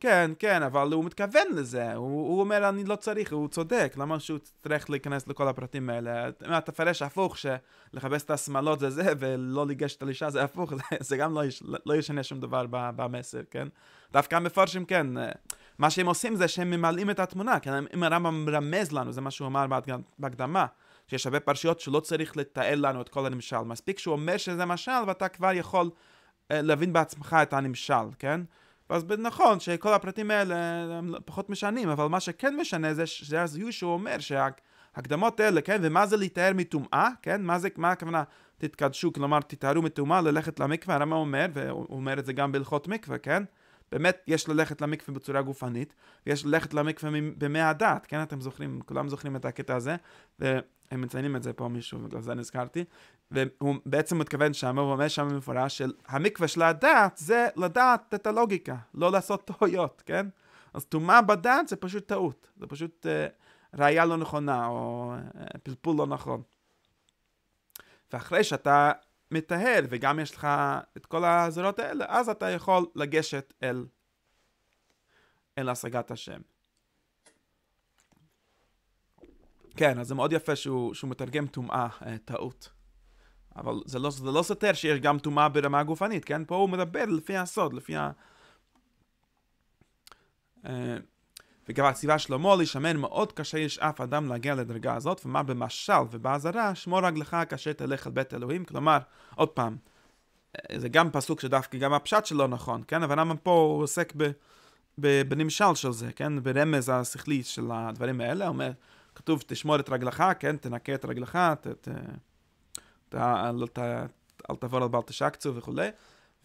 S1: כן, כן, אבל הוא מתכוון לזה, הוא, הוא אומר אני לא צריך, הוא צודק, למה שהוא צריך להיכנס לכל הפרטים האלה? אתה תפרש הפוך, שלכבס את השמאלות זה זה, ולא לגשת את הלישה זה הפוך, זה, זה גם לא, יש, לא ישנה שום דבר במסר, כן? דווקא המפרשים כן, אה, מה שהם עושים זה שהם ממלאים את התמונה, כן? אם הרמב"ם מרמז לנו, זה מה שהוא אמר בהקדמה. שיש הרבה פרשיות שלא צריך לתאר לנו את כל הנמשל. מספיק שהוא אומר שזה משל ואתה כבר יכול אה, להבין בעצמך את הנמשל, כן? אז נכון שכל הפרטים האלה אה, הם לא- פחות משנים, אבל מה שכן משנה זה שהזיהוי שהוא אומר שההקדמות האלה, כן, ומה זה להיטהר מטומאה, כן, מה זה, מה הכוונה תתקדשו, כלומר תטהרו מטומאה, ללכת למקווה, הרמב"ם אומר, והוא אומר את זה גם בהלכות מקווה, כן? באמת יש ללכת למקווה בצורה גופנית, ויש ללכת למקווה במי הדת, כן? אתם זוכרים, כולם זוכרים את הקטע הזה, והם מציינים את זה פה מישהו, בגלל זה נזכרתי, והוא בעצם מתכוון שם, הוא אומר שם במפורש של המקווה של הדת זה לדעת את הלוגיקה, לא לעשות טעויות, כן? אז טומאה בדת זה פשוט טעות, זה פשוט uh, ראייה לא נכונה, או uh, פלפול לא נכון. ואחרי שאתה מטהר וגם יש לך את כל הזרועות האלה, אז אתה יכול לגשת אל, אל השגת השם. כן, אז זה מאוד יפה שהוא, שהוא מתרגם טומאה, אה, טעות. אבל זה לא, זה לא סותר שיש גם טומאה ברמה גופנית, כן? פה הוא מדבר לפי הסוד, לפי ה... אה, וגם הציווה שלמה להישמן מאוד קשה יש אף אדם להגיע לדרגה הזאת, ומה במשל ובאזהרה, שמור רגלך כאשר תלך אל בית אלוהים, כלומר, עוד פעם, אה, זה גם פסוק שדווקא גם הפשט שלו נכון, כן? אבל למה פה הוא עוסק ב, ב, בנמשל של זה, כן? ברמז השכלי של הדברים האלה, אומר, כתוב תשמור את רגלך, כן? תנקה את רגלך, ת, ת, ת, אל, ת, אל תעבור על בל תשקצו וכולי,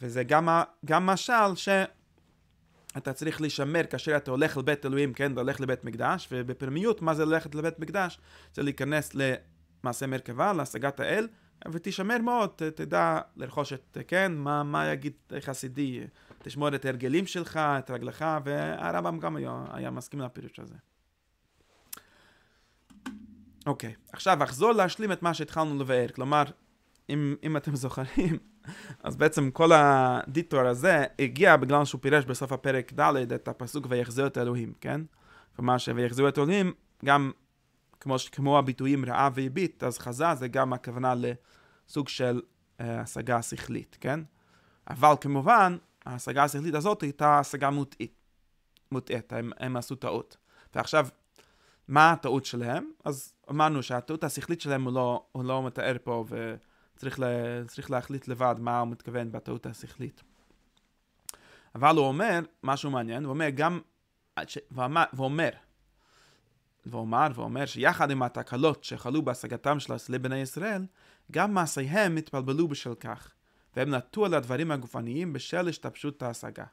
S1: וזה גם, גם משל ש... אתה צריך לשמר כאשר אתה הולך לבית אלוהים, כן, אתה הולך לבית מקדש, ובפרמיות, מה זה ללכת לבית מקדש? זה להיכנס למעשה מרכבה, להשגת האל, ותשמר מאוד, ת, תדע לרכוש את, כן, מה, מה יגיד חסידי, תשמור את ההרגלים שלך, את רגלך, והרמב"ם גם היה, היה מסכים לפירוש הזה. אוקיי, okay. עכשיו אחזור להשלים את מה שהתחלנו לבאר, כלומר, אם, אם אתם זוכרים, אז בעצם כל הדיטור הזה הגיע בגלל שהוא פירש בסוף הפרק ד' את הפסוק ויחזיר את אלוהים, כן? כלומר שויחזיר את אלוהים, גם כמו, כמו הביטויים רעה והביט, אז חזה זה גם הכוונה לסוג של uh, השגה שכלית, כן? אבל כמובן, ההשגה השכלית הזאת הייתה השגה מוטעית. מוטעית, הם, הם עשו טעות. ועכשיו, מה הטעות שלהם? אז אמרנו שהטעות השכלית שלהם הוא לא, הוא לא מתאר פה, ו... צריך, לה, צריך להחליט לבד מה הוא מתכוון בטעות השכלית. אבל הוא אומר משהו מעניין, הוא אומר גם, ש, ואומר, ואומר, ואומר, שיחד עם התקלות שחלו בהשגתם של הסלי בני ישראל, גם מעשיהם התבלבלו בשל כך, והם נטו על הדברים הגופניים בשל השתבשות ההשגה.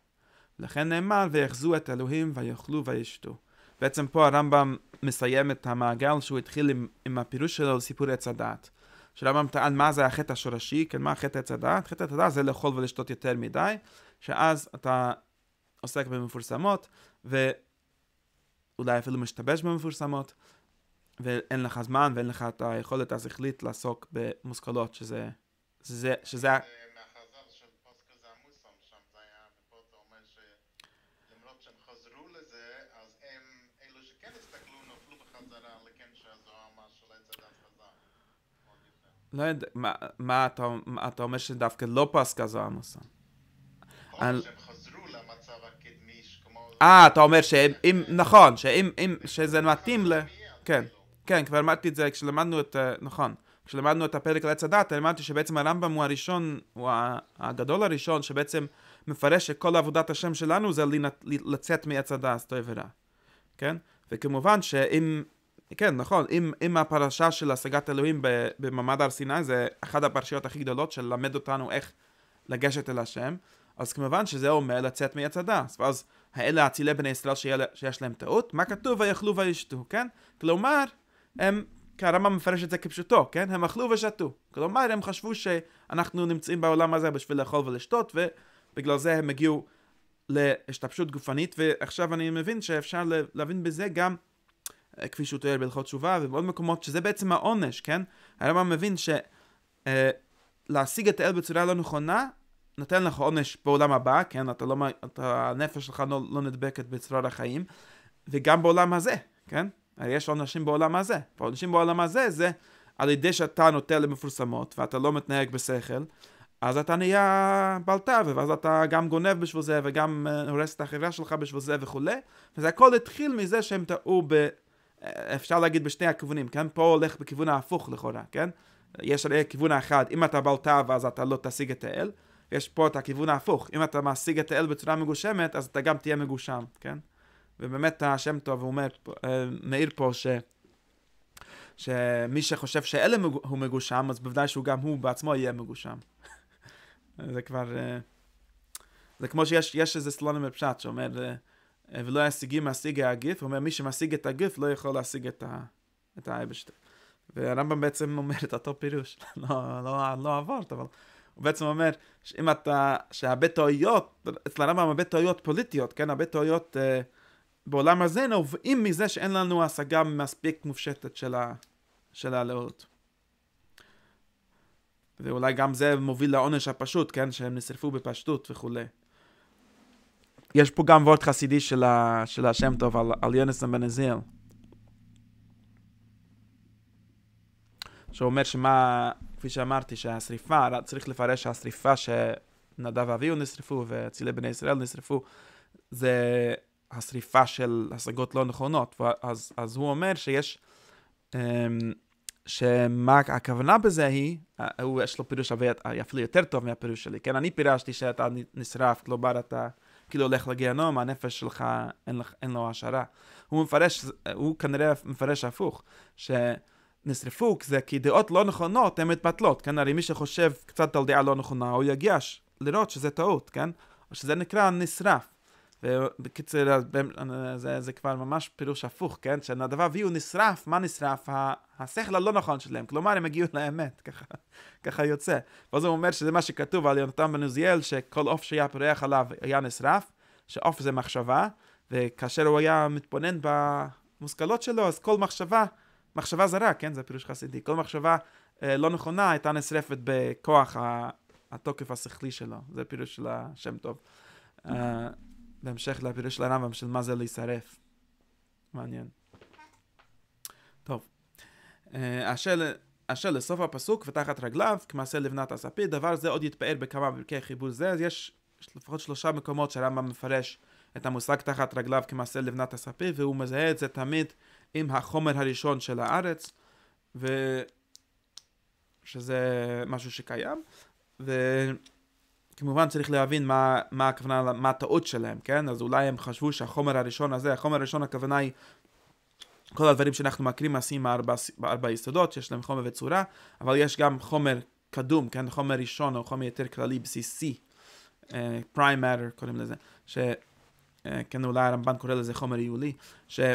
S1: לכן נאמר, ויאחזו את אלוהים ויאכלו וישתו. בעצם פה הרמב"ם מסיים את המעגל שהוא התחיל עם, עם הפירוש שלו לסיפור עץ הדעת. שהרמב"ם טען מה זה החטא השורשי, כן, מה החטא עץ הדעת? חטא עץ הדעת זה לאכול ולשתות יותר מדי, שאז אתה עוסק במפורסמות, ואולי אפילו משתבש במפורסמות, ואין לך זמן ואין לך את היכולת השכלית לעסוק במושכלות, שזה... שזה... שזה לא יודע, מה, מה, אתה, מה אתה אומר שדווקא לא פסקה זו עמוסה? נכון, אני... אה, אתה אומר שהם, אם, כן. נכון, שאם, אם, שזה מתאים ל... כאילו. כן, כן, כבר למדתי את זה כשלמדנו את, אה, נכון, כשלמדנו את הפרק על עץ הדת, למדתי שבעצם הרמב"ם הוא הראשון, הוא הגדול הראשון, שבעצם מפרש שכל עבודת השם שלנו זה לצאת מעץ הדת, טוב ורע, כן? וכמובן שאם כן, נכון, אם, אם הפרשה של השגת אלוהים במעמד הר סיני זה אחת הפרשיות הכי גדולות של ללמד אותנו איך לגשת אל השם, אז כמובן שזה אומר לצאת מעץ הדס, ואז האלה אצילי בני ישראל שיהיה, שיש להם טעות, מה כתוב ויאכלו וישתו, כן? כלומר, הם, הרמב"ם מפרש את זה כפשוטו, כן? הם אכלו ושתו. כלומר, הם חשבו שאנחנו נמצאים בעולם הזה בשביל לאכול ולשתות, ובגלל זה הם הגיעו להשתפשות גופנית, ועכשיו אני מבין שאפשר להבין בזה גם אה, כפי שהוא תואר בהלכות תשובה ובעוד מקומות, שזה בעצם העונש, כן? הרמב"ם מבין שלהשיג אה, את האל בצורה לא נכונה, נותן לך עונש בעולם הבא, כן? אתה לא, אתה, הנפש שלך לא, לא נדבקת בצרור החיים, וגם בעולם הזה, כן? הרי יש עונשים בעולם הזה. והעונשים בעולם הזה זה על ידי שאתה נוטה למפורסמות ואתה לא מתנהג בשכל, אז אתה נהיה בעל תווך, ואז אתה גם גונב בשביל זה וגם אה, הורס את החברה שלך בשביל זה וכולי. וזה הכל התחיל מזה שהם טעו ב... אפשר להגיד בשני הכיוונים, כן? פה הולך בכיוון ההפוך לכאורה, כן? יש הרי אה, כיוון האחד, אם אתה בלטב אז אתה לא תשיג את האל, יש פה את הכיוון ההפוך, אם אתה משיג את האל בצורה מגושמת, אז אתה גם תהיה מגושם, כן? ובאמת השם טוב אומר, אה, מעיר פה ש... שמי שחושב שאלה הוא מגושם, אז בוודאי שהוא גם הוא בעצמו יהיה מגושם. זה כבר... אה, זה כמו שיש איזה סלונים בפשט שאומר... אה, ולא ישיגים משיג הגיף, הוא אומר מי שמשיג את הגיף לא יכול להשיג את, ה... את האייבשטר. והרמב"ם בעצם אומר את אותו פירוש, לא, לא, לא עברת, אבל הוא בעצם אומר שאם אתה, שהרבה טעויות, אצל הרמב"ם הרבה טעויות פוליטיות, כן, הרבה טעויות uh, אה, בעולם הזה נובעים מזה שאין לנו השגה מספיק מופשטת של, ה, של הלאות. ואולי גם זה מוביל לעונש הפשוט, כן, שהם נשרפו בפשטות וכולי. יש פה גם וורט חסידי של, ה, של השם טוב על, על יונסון בן עזיאל. שאומר שמה, כפי שאמרתי, שהשריפה, צריך לפרש שהשריפה שנדב ואביהו נשרפו וצילי בני ישראל נשרפו, זה השריפה של השגות לא נכונות. ואז, אז הוא אומר שיש, אמ, שמה הכוונה בזה היא, הוא יש לו פירוש אפילו יותר טוב מהפירוש שלי. כן, אני פירשתי שאתה נשרף, כלומר לא אתה... כאילו הולך לגיהנום, הנפש שלך אין, לך, אין לו השערה. הוא מפרש, הוא כנראה מפרש הפוך, שנשרפו זה כי דעות לא נכונות הן מתבטלות, כן? הרי מי שחושב קצת על דעה לא נכונה, הוא יגיע לראות שזה טעות, כן? או שזה נקרא נשרף. ובקיצור, זה, זה כבר ממש פירוש הפוך, כן? שנדב אביהו נשרף, מה נשרף? השכל הלא נכון שלהם, כלומר הם הגיעו לאמת, ככה, ככה יוצא. ואז הוא אומר שזה מה שכתוב על יונתן בן עוזיאל, שכל עוף שהיה פורח עליו היה נשרף, שעוף זה מחשבה, וכאשר הוא היה מתבונן במושכלות שלו, אז כל מחשבה, מחשבה זרה, כן? זה פירוש חסידי, כל מחשבה אה, לא נכונה הייתה נשרפת בכוח התוקף השכלי שלו, זה פירוש של השם טוב. אה, בהמשך לפירוש של הרמב"ם של מה זה להישרף. מעניין. טוב. אה, אשר, לסוף הפסוק ותחת רגליו כמעשה לבנת הספיר, דבר זה עוד יתפאר בכמה פרקי חיבור זה, אז יש לפחות שלושה מקומות שהרמב"ם מפרש את המושג תחת רגליו כמעשה לבנת הספיר, והוא מזהה את זה תמיד עם החומר הראשון של הארץ, ושזה משהו שקיים, ו... כמובן צריך להבין מה, מה הכוונה, מה הטעות שלהם, כן? אז אולי הם חשבו שהחומר הראשון הזה, החומר הראשון הכוונה היא כל הדברים שאנחנו מכירים עושים בארבע, יסודות, שיש להם חומר וצורה, אבל יש גם חומר קדום, כן? חומר ראשון או חומר יותר כללי, בסיסי, פריים אה, uh, matter קוראים לזה, שכן אה, Uh, אולי הרמב"ן קורא לזה חומר יולי, שהוא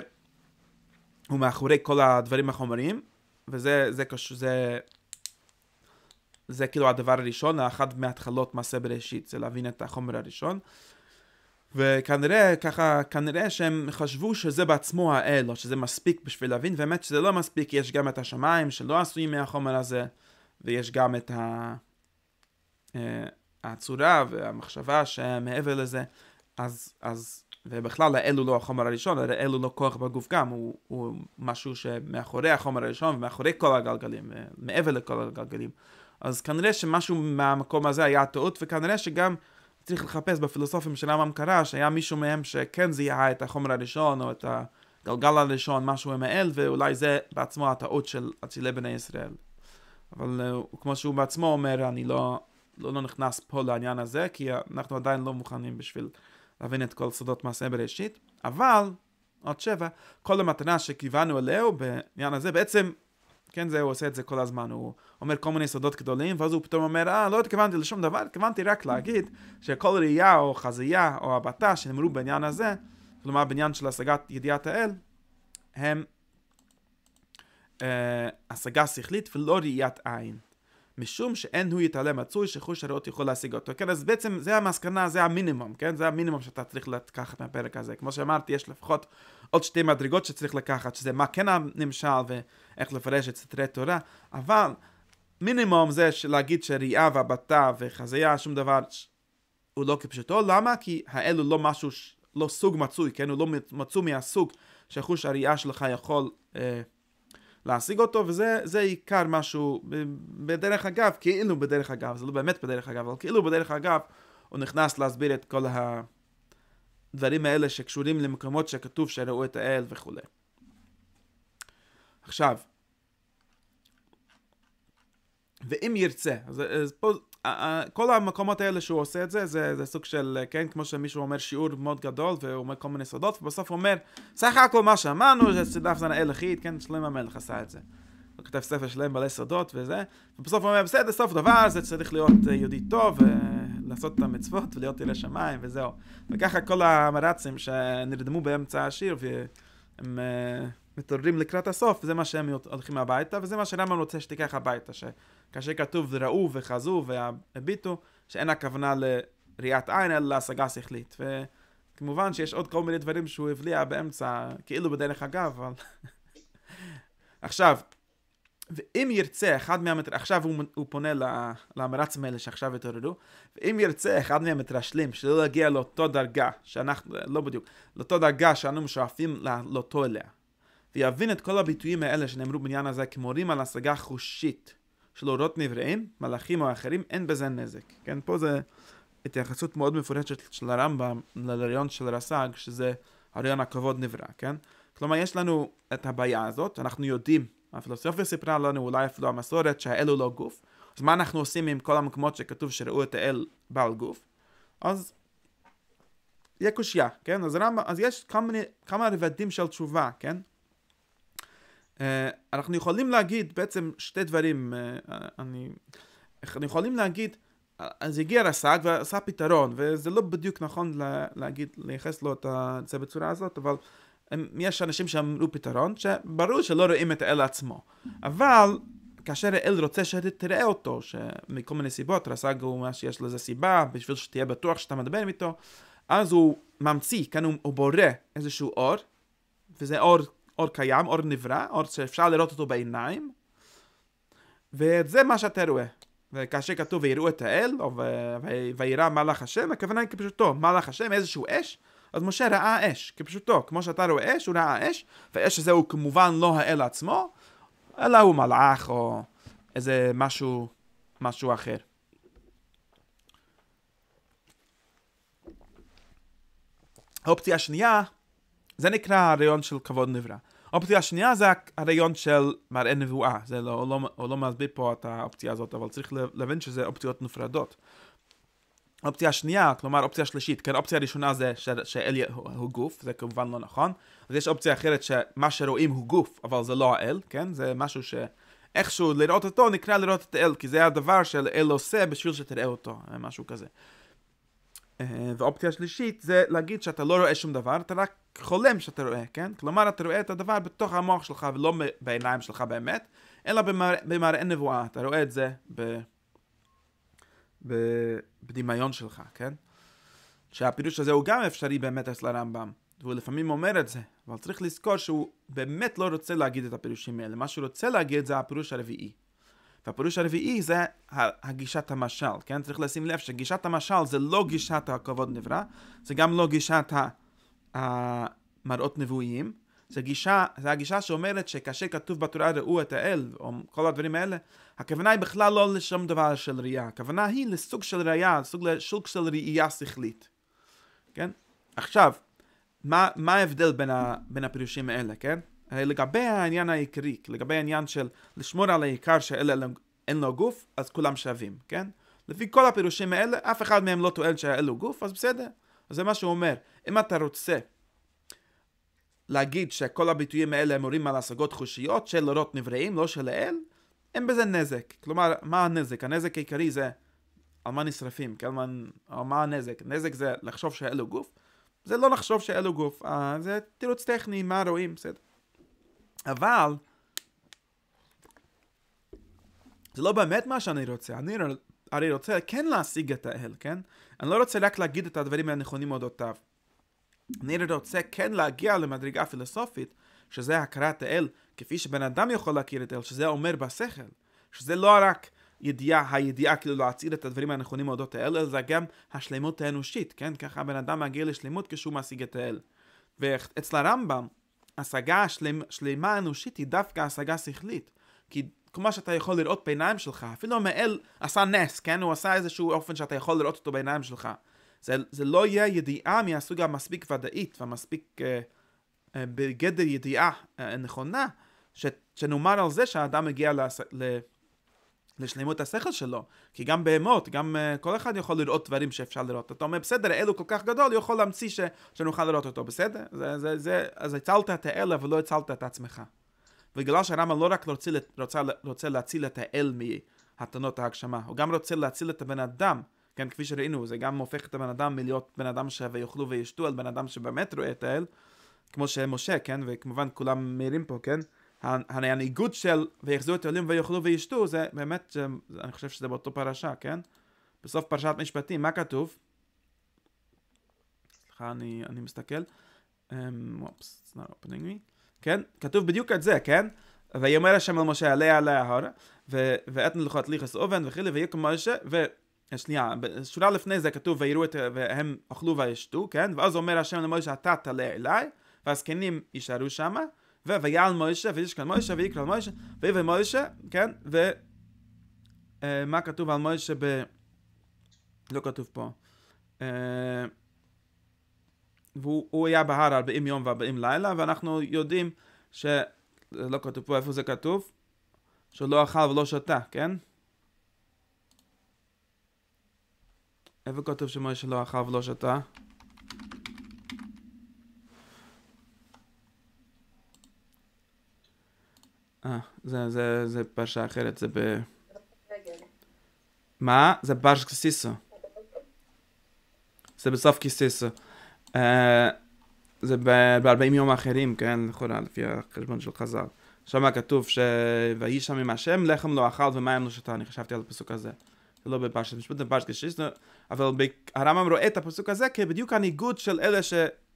S1: מאחורי כל הדברים החומריים, וזה זה קשור, זה זה כאילו הדבר הראשון, האחת מהתחלות מעשה בראשית, זה להבין את החומר הראשון. וכנראה, ככה, כנראה שהם חשבו שזה בעצמו האל, או שזה מספיק בשביל להבין, באמת שזה לא מספיק, יש גם את השמיים שלא עשויים מהחומר הזה, ויש גם את ה... אה, הצורה והמחשבה שמעבר לזה, אז, אז, ובכלל האל הוא לא החומר הראשון, הרי אל הוא לא כוח בגוף גם, הוא, הוא משהו שמאחורי החומר הראשון, ומאחורי כל הגלגלים, אה, מעבר לכל הגלגלים. אז כנראה שמשהו מהמקום הזה היה טעות, וכנראה שגם צריך לחפש בפילוסופים של למה קרא, שהיה מישהו מהם שכן זיהה את החומר הראשון, או את הגלגל הראשון, משהו עם האל, ואולי זה בעצמו הטעות של אצילי בני ישראל. אבל אה, כמו שהוא בעצמו אומר, אני לא, לא, לא נכנס פה לעניין הזה, כי אנחנו עדיין לא מוכנים בשביל להבין את כל סודות מעשה בראשית, אבל, עוד שבע, כל המתנה שכיוונו אליהו בעניין הזה, בעצם כן, זה, הוא עושה את זה כל הזמן, הוא אומר כל מיני סודות גדולים, ואז הוא פתאום אומר, אה, לא התכוונתי לשום דבר, התכוונתי רק להגיד שכל ראייה או חזייה או הבטה שנאמרו בעניין הזה, כלומר בעניין של השגת ידיעת האל, הם אה, השגה שכלית ולא ראיית עין. משום שאין הוא יתעלם מצוי שחוש הריאות יכול להשיג אותו. כן, אז בעצם זה המסקנה, זה המינימום, כן? זה המינימום שאתה צריך לקחת מהפרק הזה. כמו שאמרתי, יש לפחות עוד שתי מדרגות שצריך לקחת, שזה מה כן הנמשל ואיך לפרש את סתרי תורה, אבל מינימום זה להגיד שראייה והבטה וחזייה, שום דבר הוא לא כפשוטו. למה? כי האלו לא משהו, לא סוג מצוי, כן? הוא לא מצוי מהסוג שחוש הראייה שלך יכול... אה, להשיג אותו, וזה עיקר משהו, בדרך אגב, כאילו בדרך אגב, זה לא באמת בדרך אגב, אבל כאילו בדרך אגב, הוא נכנס להסביר את כל הדברים האלה שקשורים למקומות שכתוב שראו את האל וכולי. עכשיו, ואם ירצה, אז, אז פה כל המקומות האלה שהוא עושה את זה, זה, זה סוג של, אה, כן, כמו שמישהו אומר שיעור מאוד גדול, והוא אומר כל מיני סודות, ובסוף הוא אומר, סך הכל מה שאמרנו, זה שסדף זן האל אחיד, כן, שלם המלך עשה את זה. הוא כתב ספר שלם מלא סודות וזה, ובסוף הוא אומר, בסדר, סוף דבר, זה צריך להיות אה, יהודי טוב, ולעשות אה, את המצוות, ולהיות ירא שמיים, וזהו. וככה כל המרצים שנרדמו באמצע השיר, והם... מתעוררים לקראת הסוף, זה מה שהם הולכים הביתה, וזה מה שרמב"ם רוצה שתיקח הביתה, שכאשר כתוב ראו וחזו והביטו, שאין הכוונה לראיית עין אלא להשגה שכלית. וכמובן שיש עוד כל מיני דברים שהוא הבליע באמצע, כאילו בדרך אגב, אבל... עכשיו, ואם ירצה אחד מהמת... עכשיו הוא, הוא פונה למרצים האלה שעכשיו התעוררו, ואם ירצה אחד מהמתרשלים שלא להגיע לאותו דרגה, שאנחנו, לא בדיוק, לאותו דרגה שאנו שואפים לאותו אליה, ויבין את כל הביטויים האלה שנאמרו בעניין הזה כמורים על השגה חושית של אורות נבראים, מלאכים או אחרים, אין בזה נזק. כן, פה זה התייחסות מאוד מפורשת של הרמב"ם לרעיון של רס"ג, שזה הרעיון הכבוד נברא, כן? כלומר, יש לנו את הבעיה הזאת, אנחנו יודעים, הפילוסופיה סיפרה לנו, אולי אפילו המסורת, שהאל הוא לא גוף. אז מה אנחנו עושים עם כל המקומות שכתוב שראו את האל בעל גוף? אז יהיה קושייה, כן? אז, רמב... אז יש כמה, כמה רבדים של תשובה, כן? Uh, אנחנו יכולים להגיד בעצם שתי דברים, uh, אני... אנחנו יכולים להגיד, אז הגיע רס"ג ועשה פתרון, וזה לא בדיוק נכון לה, להגיד, לייחס לו את זה בצורה הזאת, אבל הם, יש אנשים שאמרו פתרון, שברור שלא רואים את האל עצמו. אבל כאשר האל רוצה שתראה אותו, שמכל מיני סיבות, רס"ג הוא מה שיש לזה סיבה, בשביל שתהיה בטוח שאתה מדבר איתו, אז הוא ממציא, כאן הוא, הוא בורא איזשהו אור, וזה אור אור קיים, אור נברא, אור שאפשר לראות אותו בעיניים. וזה מה שאתה רואה. וכאשר כתוב ויראו את האל, או וירא מלאך השם, הכוונה היא כפשוטו, מלאך השם, איזשהו אש, אז משה ראה אש, כפשוטו, כמו שאתה רואה אש, הוא ראה אש, והאש הזה הוא כמובן לא האל עצמו, אלא הוא מלאך או איזה משהו, משהו אחר. האופציה השנייה זה נקרא הרעיון של כבוד נברא. האופציה השנייה זה הרעיון של מראה נבואה. זה לא, לא, לא מסביר פה את האופציה הזאת, אבל צריך להבין שזה אופציות נפרדות. האופציה השנייה, כלומר אופציה שלישית, כן, האופציה הראשונה זה ש... שאל הוא, גוף, זה כמובן לא נכון. אז יש אופציה אחרת שמה שרואים הוא גוף, אבל זה לא האל, כן? זה משהו ש... איכשהו לראות אותו נקרא לראות את האל, כי זה הדבר שאל עושה בשביל שתראה אותו, משהו כזה. אה, והאופציה השלישית זה להגיד שאתה לא רואה שום דבר, אתה רק חולם שאתה רואה, כן? כלומר, אתה רואה את הדבר בתוך המוח שלך ולא בעיניים שלך באמת, אלא במראה, במראה נבואה, אתה רואה את זה ב... ב... בדמיון שלך, כן? שהפירוש הזה הוא גם אפשרי באמת אצל הרמב"ם, והוא לפעמים אומר את זה, אבל צריך לזכור שהוא באמת לא רוצה להגיד את הפירושים האלה, מה שהוא רוצה להגיד זה הפירוש הרביעי. והפירוש הרביעי זה הגישת המשל, כן? צריך לשים לב שגישת המשל זה לא גישת הכבוד נברא, זה גם לא גישת המראות נבואיים, זה גישה, זה הגישה שאומרת שכאשר כתוב בתורה ראו את האל, או כל הדברים האלה, הכוונה היא בכלל לא לשום דבר של ראייה, הכוונה היא לסוג של ראייה, סוג, סוג של ראייה שכלית, כן? עכשיו, מה, מה ההבדל בין, ה, בין הפירושים האלה, כן? אה, לגבי העניין העיקרי, לגבי העניין של לשמור על העיקר שאלה אין לו גוף, אז כולם שווים, כן? לפי כל הפירושים האלה, אף אחד מהם לא טוען שהאל הוא גוף, אז בסדר. אז זה מה שהוא אומר. אם אתה רוצה להגיד שכל הביטויים האלה אמורים על השגות חושיות של אורות נבראים, לא של האל, אין בזה נזק. כלומר, מה הנזק? הנזק העיקרי זה על מה נשרפים, כן? על מה הנזק? נזק זה לחשוב שהאל הוא גוף? זה לא לחשוב שהאל הוא גוף, אה, זה תירוץ טכני, מה רואים, בסדר? אבל, זה לא באמת מה שאני רוצה, אני הרי רוצה כן להשיג את האל, כן? אני לא רוצה רק להגיד את הדברים הנכונים אודותיו. אני רוצה כן להגיע למדרגה פילוסופית, שזה הכרת האל, כפי שבן אדם יכול להכיר את האל, שזה אומר בשכל, שזה לא רק ידיעה, הידיעה כאילו להצהיר את הדברים הנכונים אודות האל, אלא זה גם השלמות האנושית, כן? ככה בן אדם מגיע לשלמות כשהוא משיג את האל. ואצל הרמב"ם, ההשגה השלמה האנושית היא דווקא השגה שכלית. כי כמו שאתה יכול לראות בעיניים שלך, אפילו המאל עשה נס, כן? הוא עשה איזשהו אופן שאתה יכול לראות אותו בעיניים שלך. זה, זה לא יהיה ידיעה מהסוג המספיק ודאית והמספיק אה, אה, בגדר ידיעה אה, נכונה, ש, שנאמר על זה שהאדם הגיע להס... לשלמות השכל שלו. כי גם בהמות, גם uh, כל אחד יכול לראות דברים שאפשר לראות. אתה אומר, בסדר, האל כל כך גדול, יכול להמציא ש... שנוכל לראות אותו, בסדר? זה, זה, זה, אז הצלת את האל, אבל לא הצלת את עצמך. בגלל שהרמב"ם לא רק רוצה, רוצה, רוצה להציל את האל מהתנות ההגשמה, הוא גם רוצה להציל את הבן אדם. כן, כפי שראינו, זה גם הופך את הבן אדם מלהיות בן אדם שיאכלו וישתו על בן אדם שבאמת רואה את האל, כמו שמשה, כן, וכמובן כולם מעירים פה, כן? הרי הניגוד של ויחזו את העולים ויאכלו וישתו, זה באמת, אני חושב שזה באותו פרשה, כן? בסוף פרשת משפטים, מה כתוב? סליחה, אני, אני מסתכל. אמ, אופס, um, not opening me. כן? כתוב בדיוק את זה, כן? ויאמר השם אל משה עלה עלה ההר, ואתן לך את ליחס אובן וכאלה, ויקום משה, ו... שנייה, שורה לפני זה כתוב ויראו את, והם אכלו וישתו, כן? ואז אומר השם אל משה, אתה תעלה אליי, והזקנים יישארו שמה, וויעל מוישה, וישכן מוישה, ויקרא על מוישה, ויבא מוישה, כן? ומה אה, כתוב על מוישה ב... לא כתוב פה. אה, והוא היה בהר 40 יום ו-40 לילה, ואנחנו יודעים ש... לא כתוב פה איפה זה כתוב, שלא אכל ולא שתה, כן? איפה כתוב שמוישה לא אכל ולא שתה? אה, זה, זה, זה פרשה אחרת, זה ב... מה? זה ברש כסיסו. זה בסוף כסיסו. אה, זה ב-40 יום האחרים, כן? לכאורה, נכון, לפי החשבון של חז"ל. שם כתוב ש... ויהי שם עם השם, לחם לא אכל ומים לא שתה. אני חשבתי על הפסוק הזה. זה לא בפרשת זה בפרשת כסיסו, אבל הרמב"ם רואה את הפסוק הזה כבדיוק הניגוד של אלה ש...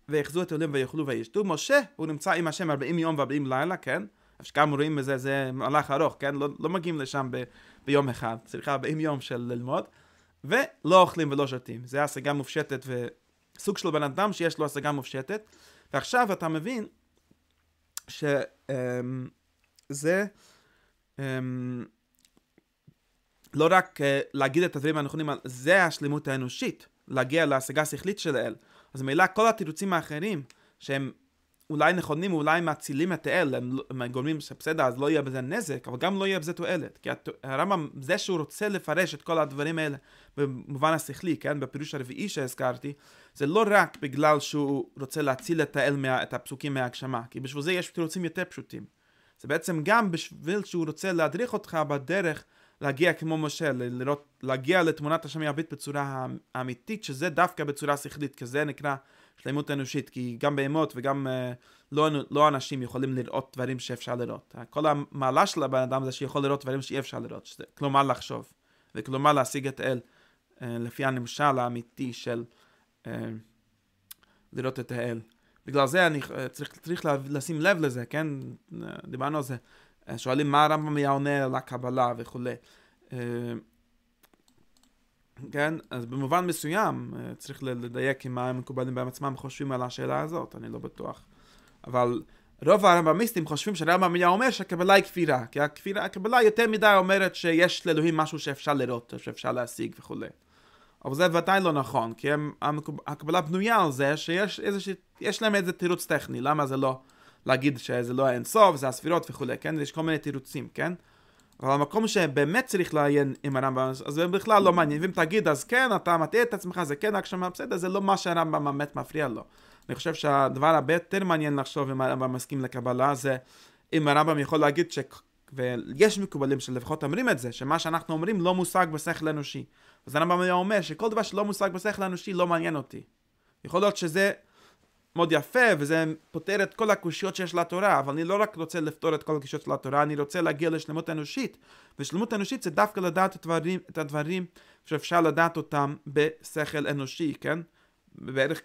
S1: ויאחזו את העולים ויאכלו וישתו. משה, הוא נמצא עם השם 40 יום ו-40 לילה, כן? שגם רואים מזה, זה מהלך ארוך, כן? לא, לא מגיעים לשם ב, ביום אחד, צריכה באים יום של ללמוד, ולא אוכלים ולא שותים. זה השגה מופשטת וסוג של בן אדם שיש לו השגה מופשטת. ועכשיו אתה מבין שזה... אמ, אמ, לא רק אה, להגיד את הדברים הנכונים, זה השלמות האנושית, להגיע להשגה השכלית של האל. אז מילא כל התירוצים האחרים, שהם אולי נכונים, אולי מצילים את האל, הם, לא- הם גורמים שבסדר, אז לא יהיה בזה נזק, אבל גם לא יהיה בזה תועלת. כי הרמב"ם, זה שהוא רוצה לפרש את כל הדברים האלה במובן השכלי, כן, בפירוש הרביעי שהזכרתי, זה לא רק בגלל שהוא רוצה להציל את האל, מה, את הפסוקים מההגשמה, כי בשביל זה יש תירוצים יותר פשוטים. זה בעצם גם בשביל שהוא רוצה להדריך אותך בדרך להגיע כמו משה, ל- לראות, להגיע לתמונת השם יעבית בצורה האמיתית, שזה דווקא בצורה שכלית, כי זה נקרא שלמות אנושית, כי גם בהמות וגם אה, לא, לא אנשים יכולים לראות דברים שאפשר לראות. אה, כל המעלה של הבן אדם זה שיכול לראות דברים שאי אפשר לראות, שזה, כלומר לחשוב, וכלומר להשיג את האל אה, לפי הנמשל האמיתי של לראות את האל. בגלל זה אני צריך, צריך לשים לב לזה, כן? דיברנו על זה. שואלים מה הרמב"ם היה עונה על הקבלה וכולי. כן? אז במובן מסוים אה, צריך לדייק עם מה הם מקובלים בהם עצמם חושבים על השאלה הזאת, אני לא בטוח. אבל רוב הרמב"מיסטים חושבים שהרמב"ם היה אומר שהקבלה היא כפירה, כי הכפירה, הקבלה יותר מדי אומרת שיש לאלוהים משהו שאפשר לראות, שאפשר להשיג וכולי. אבל זה ודאי לא נכון, כי הם, הקבלה בנויה על זה שיש איזה איזושה, להם איזה תירוץ טכני, למה זה לא להגיד שזה לא האינסוף, זה הספירות וכולי, כן? יש כל מיני תירוצים, כן? אבל המקום שבאמת צריך לעיין עם הרמב"ם, אז זה בכלל לא מעניין. ואם תגיד, אז כן, אתה מטעה את עצמך, זה כן הגשמה, בסדר, זה לא מה שהרמב"ם באמת מפריע לו. אני חושב שהדבר הרבה יותר מעניין לחשוב אם הרמב"ם מסכים לקבלה, זה אם הרמב"ם יכול להגיד ש... ויש מקובלים שלפחות אומרים את זה, שמה שאנחנו אומרים לא מושג בשכל אנושי. אז הרמב"ם היה אומר שכל דבר שלא מושג בשכל אנושי לא מעניין אותי. יכול להיות שזה מאוד יפה, וזה פותר את כל הקושיות שיש לתורה, אבל אני לא רק רוצה לפתור את כל הקושיות של התורה, אני רוצה להגיע לשלמות אנושית. ושלמות אנושית זה דווקא לדעת את הדברים, את הדברים שאפשר לדעת אותם בשכל אנושי, כן? בערך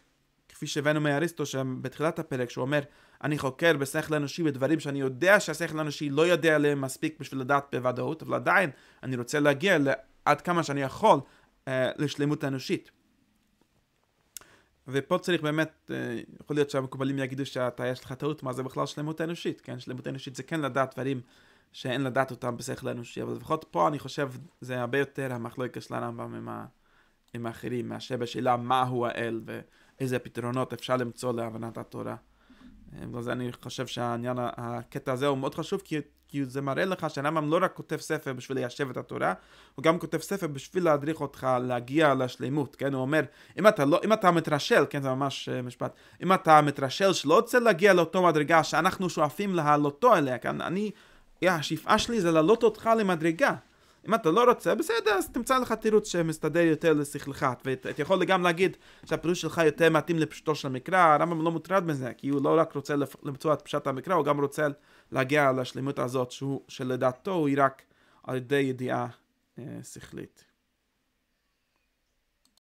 S1: כפי שהבאנו מאריסטו שם בתחילת הפרק, שהוא אומר, אני חוקר בשכל אנושי בדברים שאני יודע שהשכל האנושי לא יודע עליהם מספיק בשביל לדעת בוודאות, אבל עדיין אני רוצה להגיע עד כמה שאני יכול אה, לשלמות אנושית. ופה צריך באמת, אה, יכול להיות שהמקובלים יגידו שאתה יש לך טעות, מה זה בכלל שלמות אנושית, כן? שלמות אנושית זה כן לדעת דברים שאין לדעת אותם בשכל האנושי, אבל לפחות פה אני חושב זה הרבה יותר המחלוקת של הרמב"ם עם, עם האחרים, מאשר בשאלה מהו האל ואיזה פתרונות אפשר למצוא להבנת התורה. בגלל זה אני חושב שהעניין, הקטע הזה הוא מאוד חשוב, כי, כי זה מראה לך שהרמב"ם לא רק כותב ספר בשביל ליישב את התורה, הוא גם כותב ספר בשביל להדריך אותך להגיע לשלימות, כן? הוא אומר, אם אתה, לא, אם אתה מתרשל, כן, זה ממש אה, משפט, אם אתה מתרשל שלא רוצה להגיע לאותו מדרגה שאנחנו שואפים להעלותו אליה, כן? אני, השאיפה שלי זה להעלות אותך למדרגה. אם אתה לא רוצה, בסדר, אז תמצא לך תירוץ שמסתדר יותר לשכלך. ואתה יכול גם להגיד שהפירוש שלך יותר מתאים לפשוטו של המקרא, הרמב"ם לא מוטרד מזה, כי הוא לא רק רוצה למצוא את פשט המקרא, הוא גם רוצה להגיע לשלמות הזאת, שהוא, שלדעתו היא רק על ידי ידיעה אה, שכלית.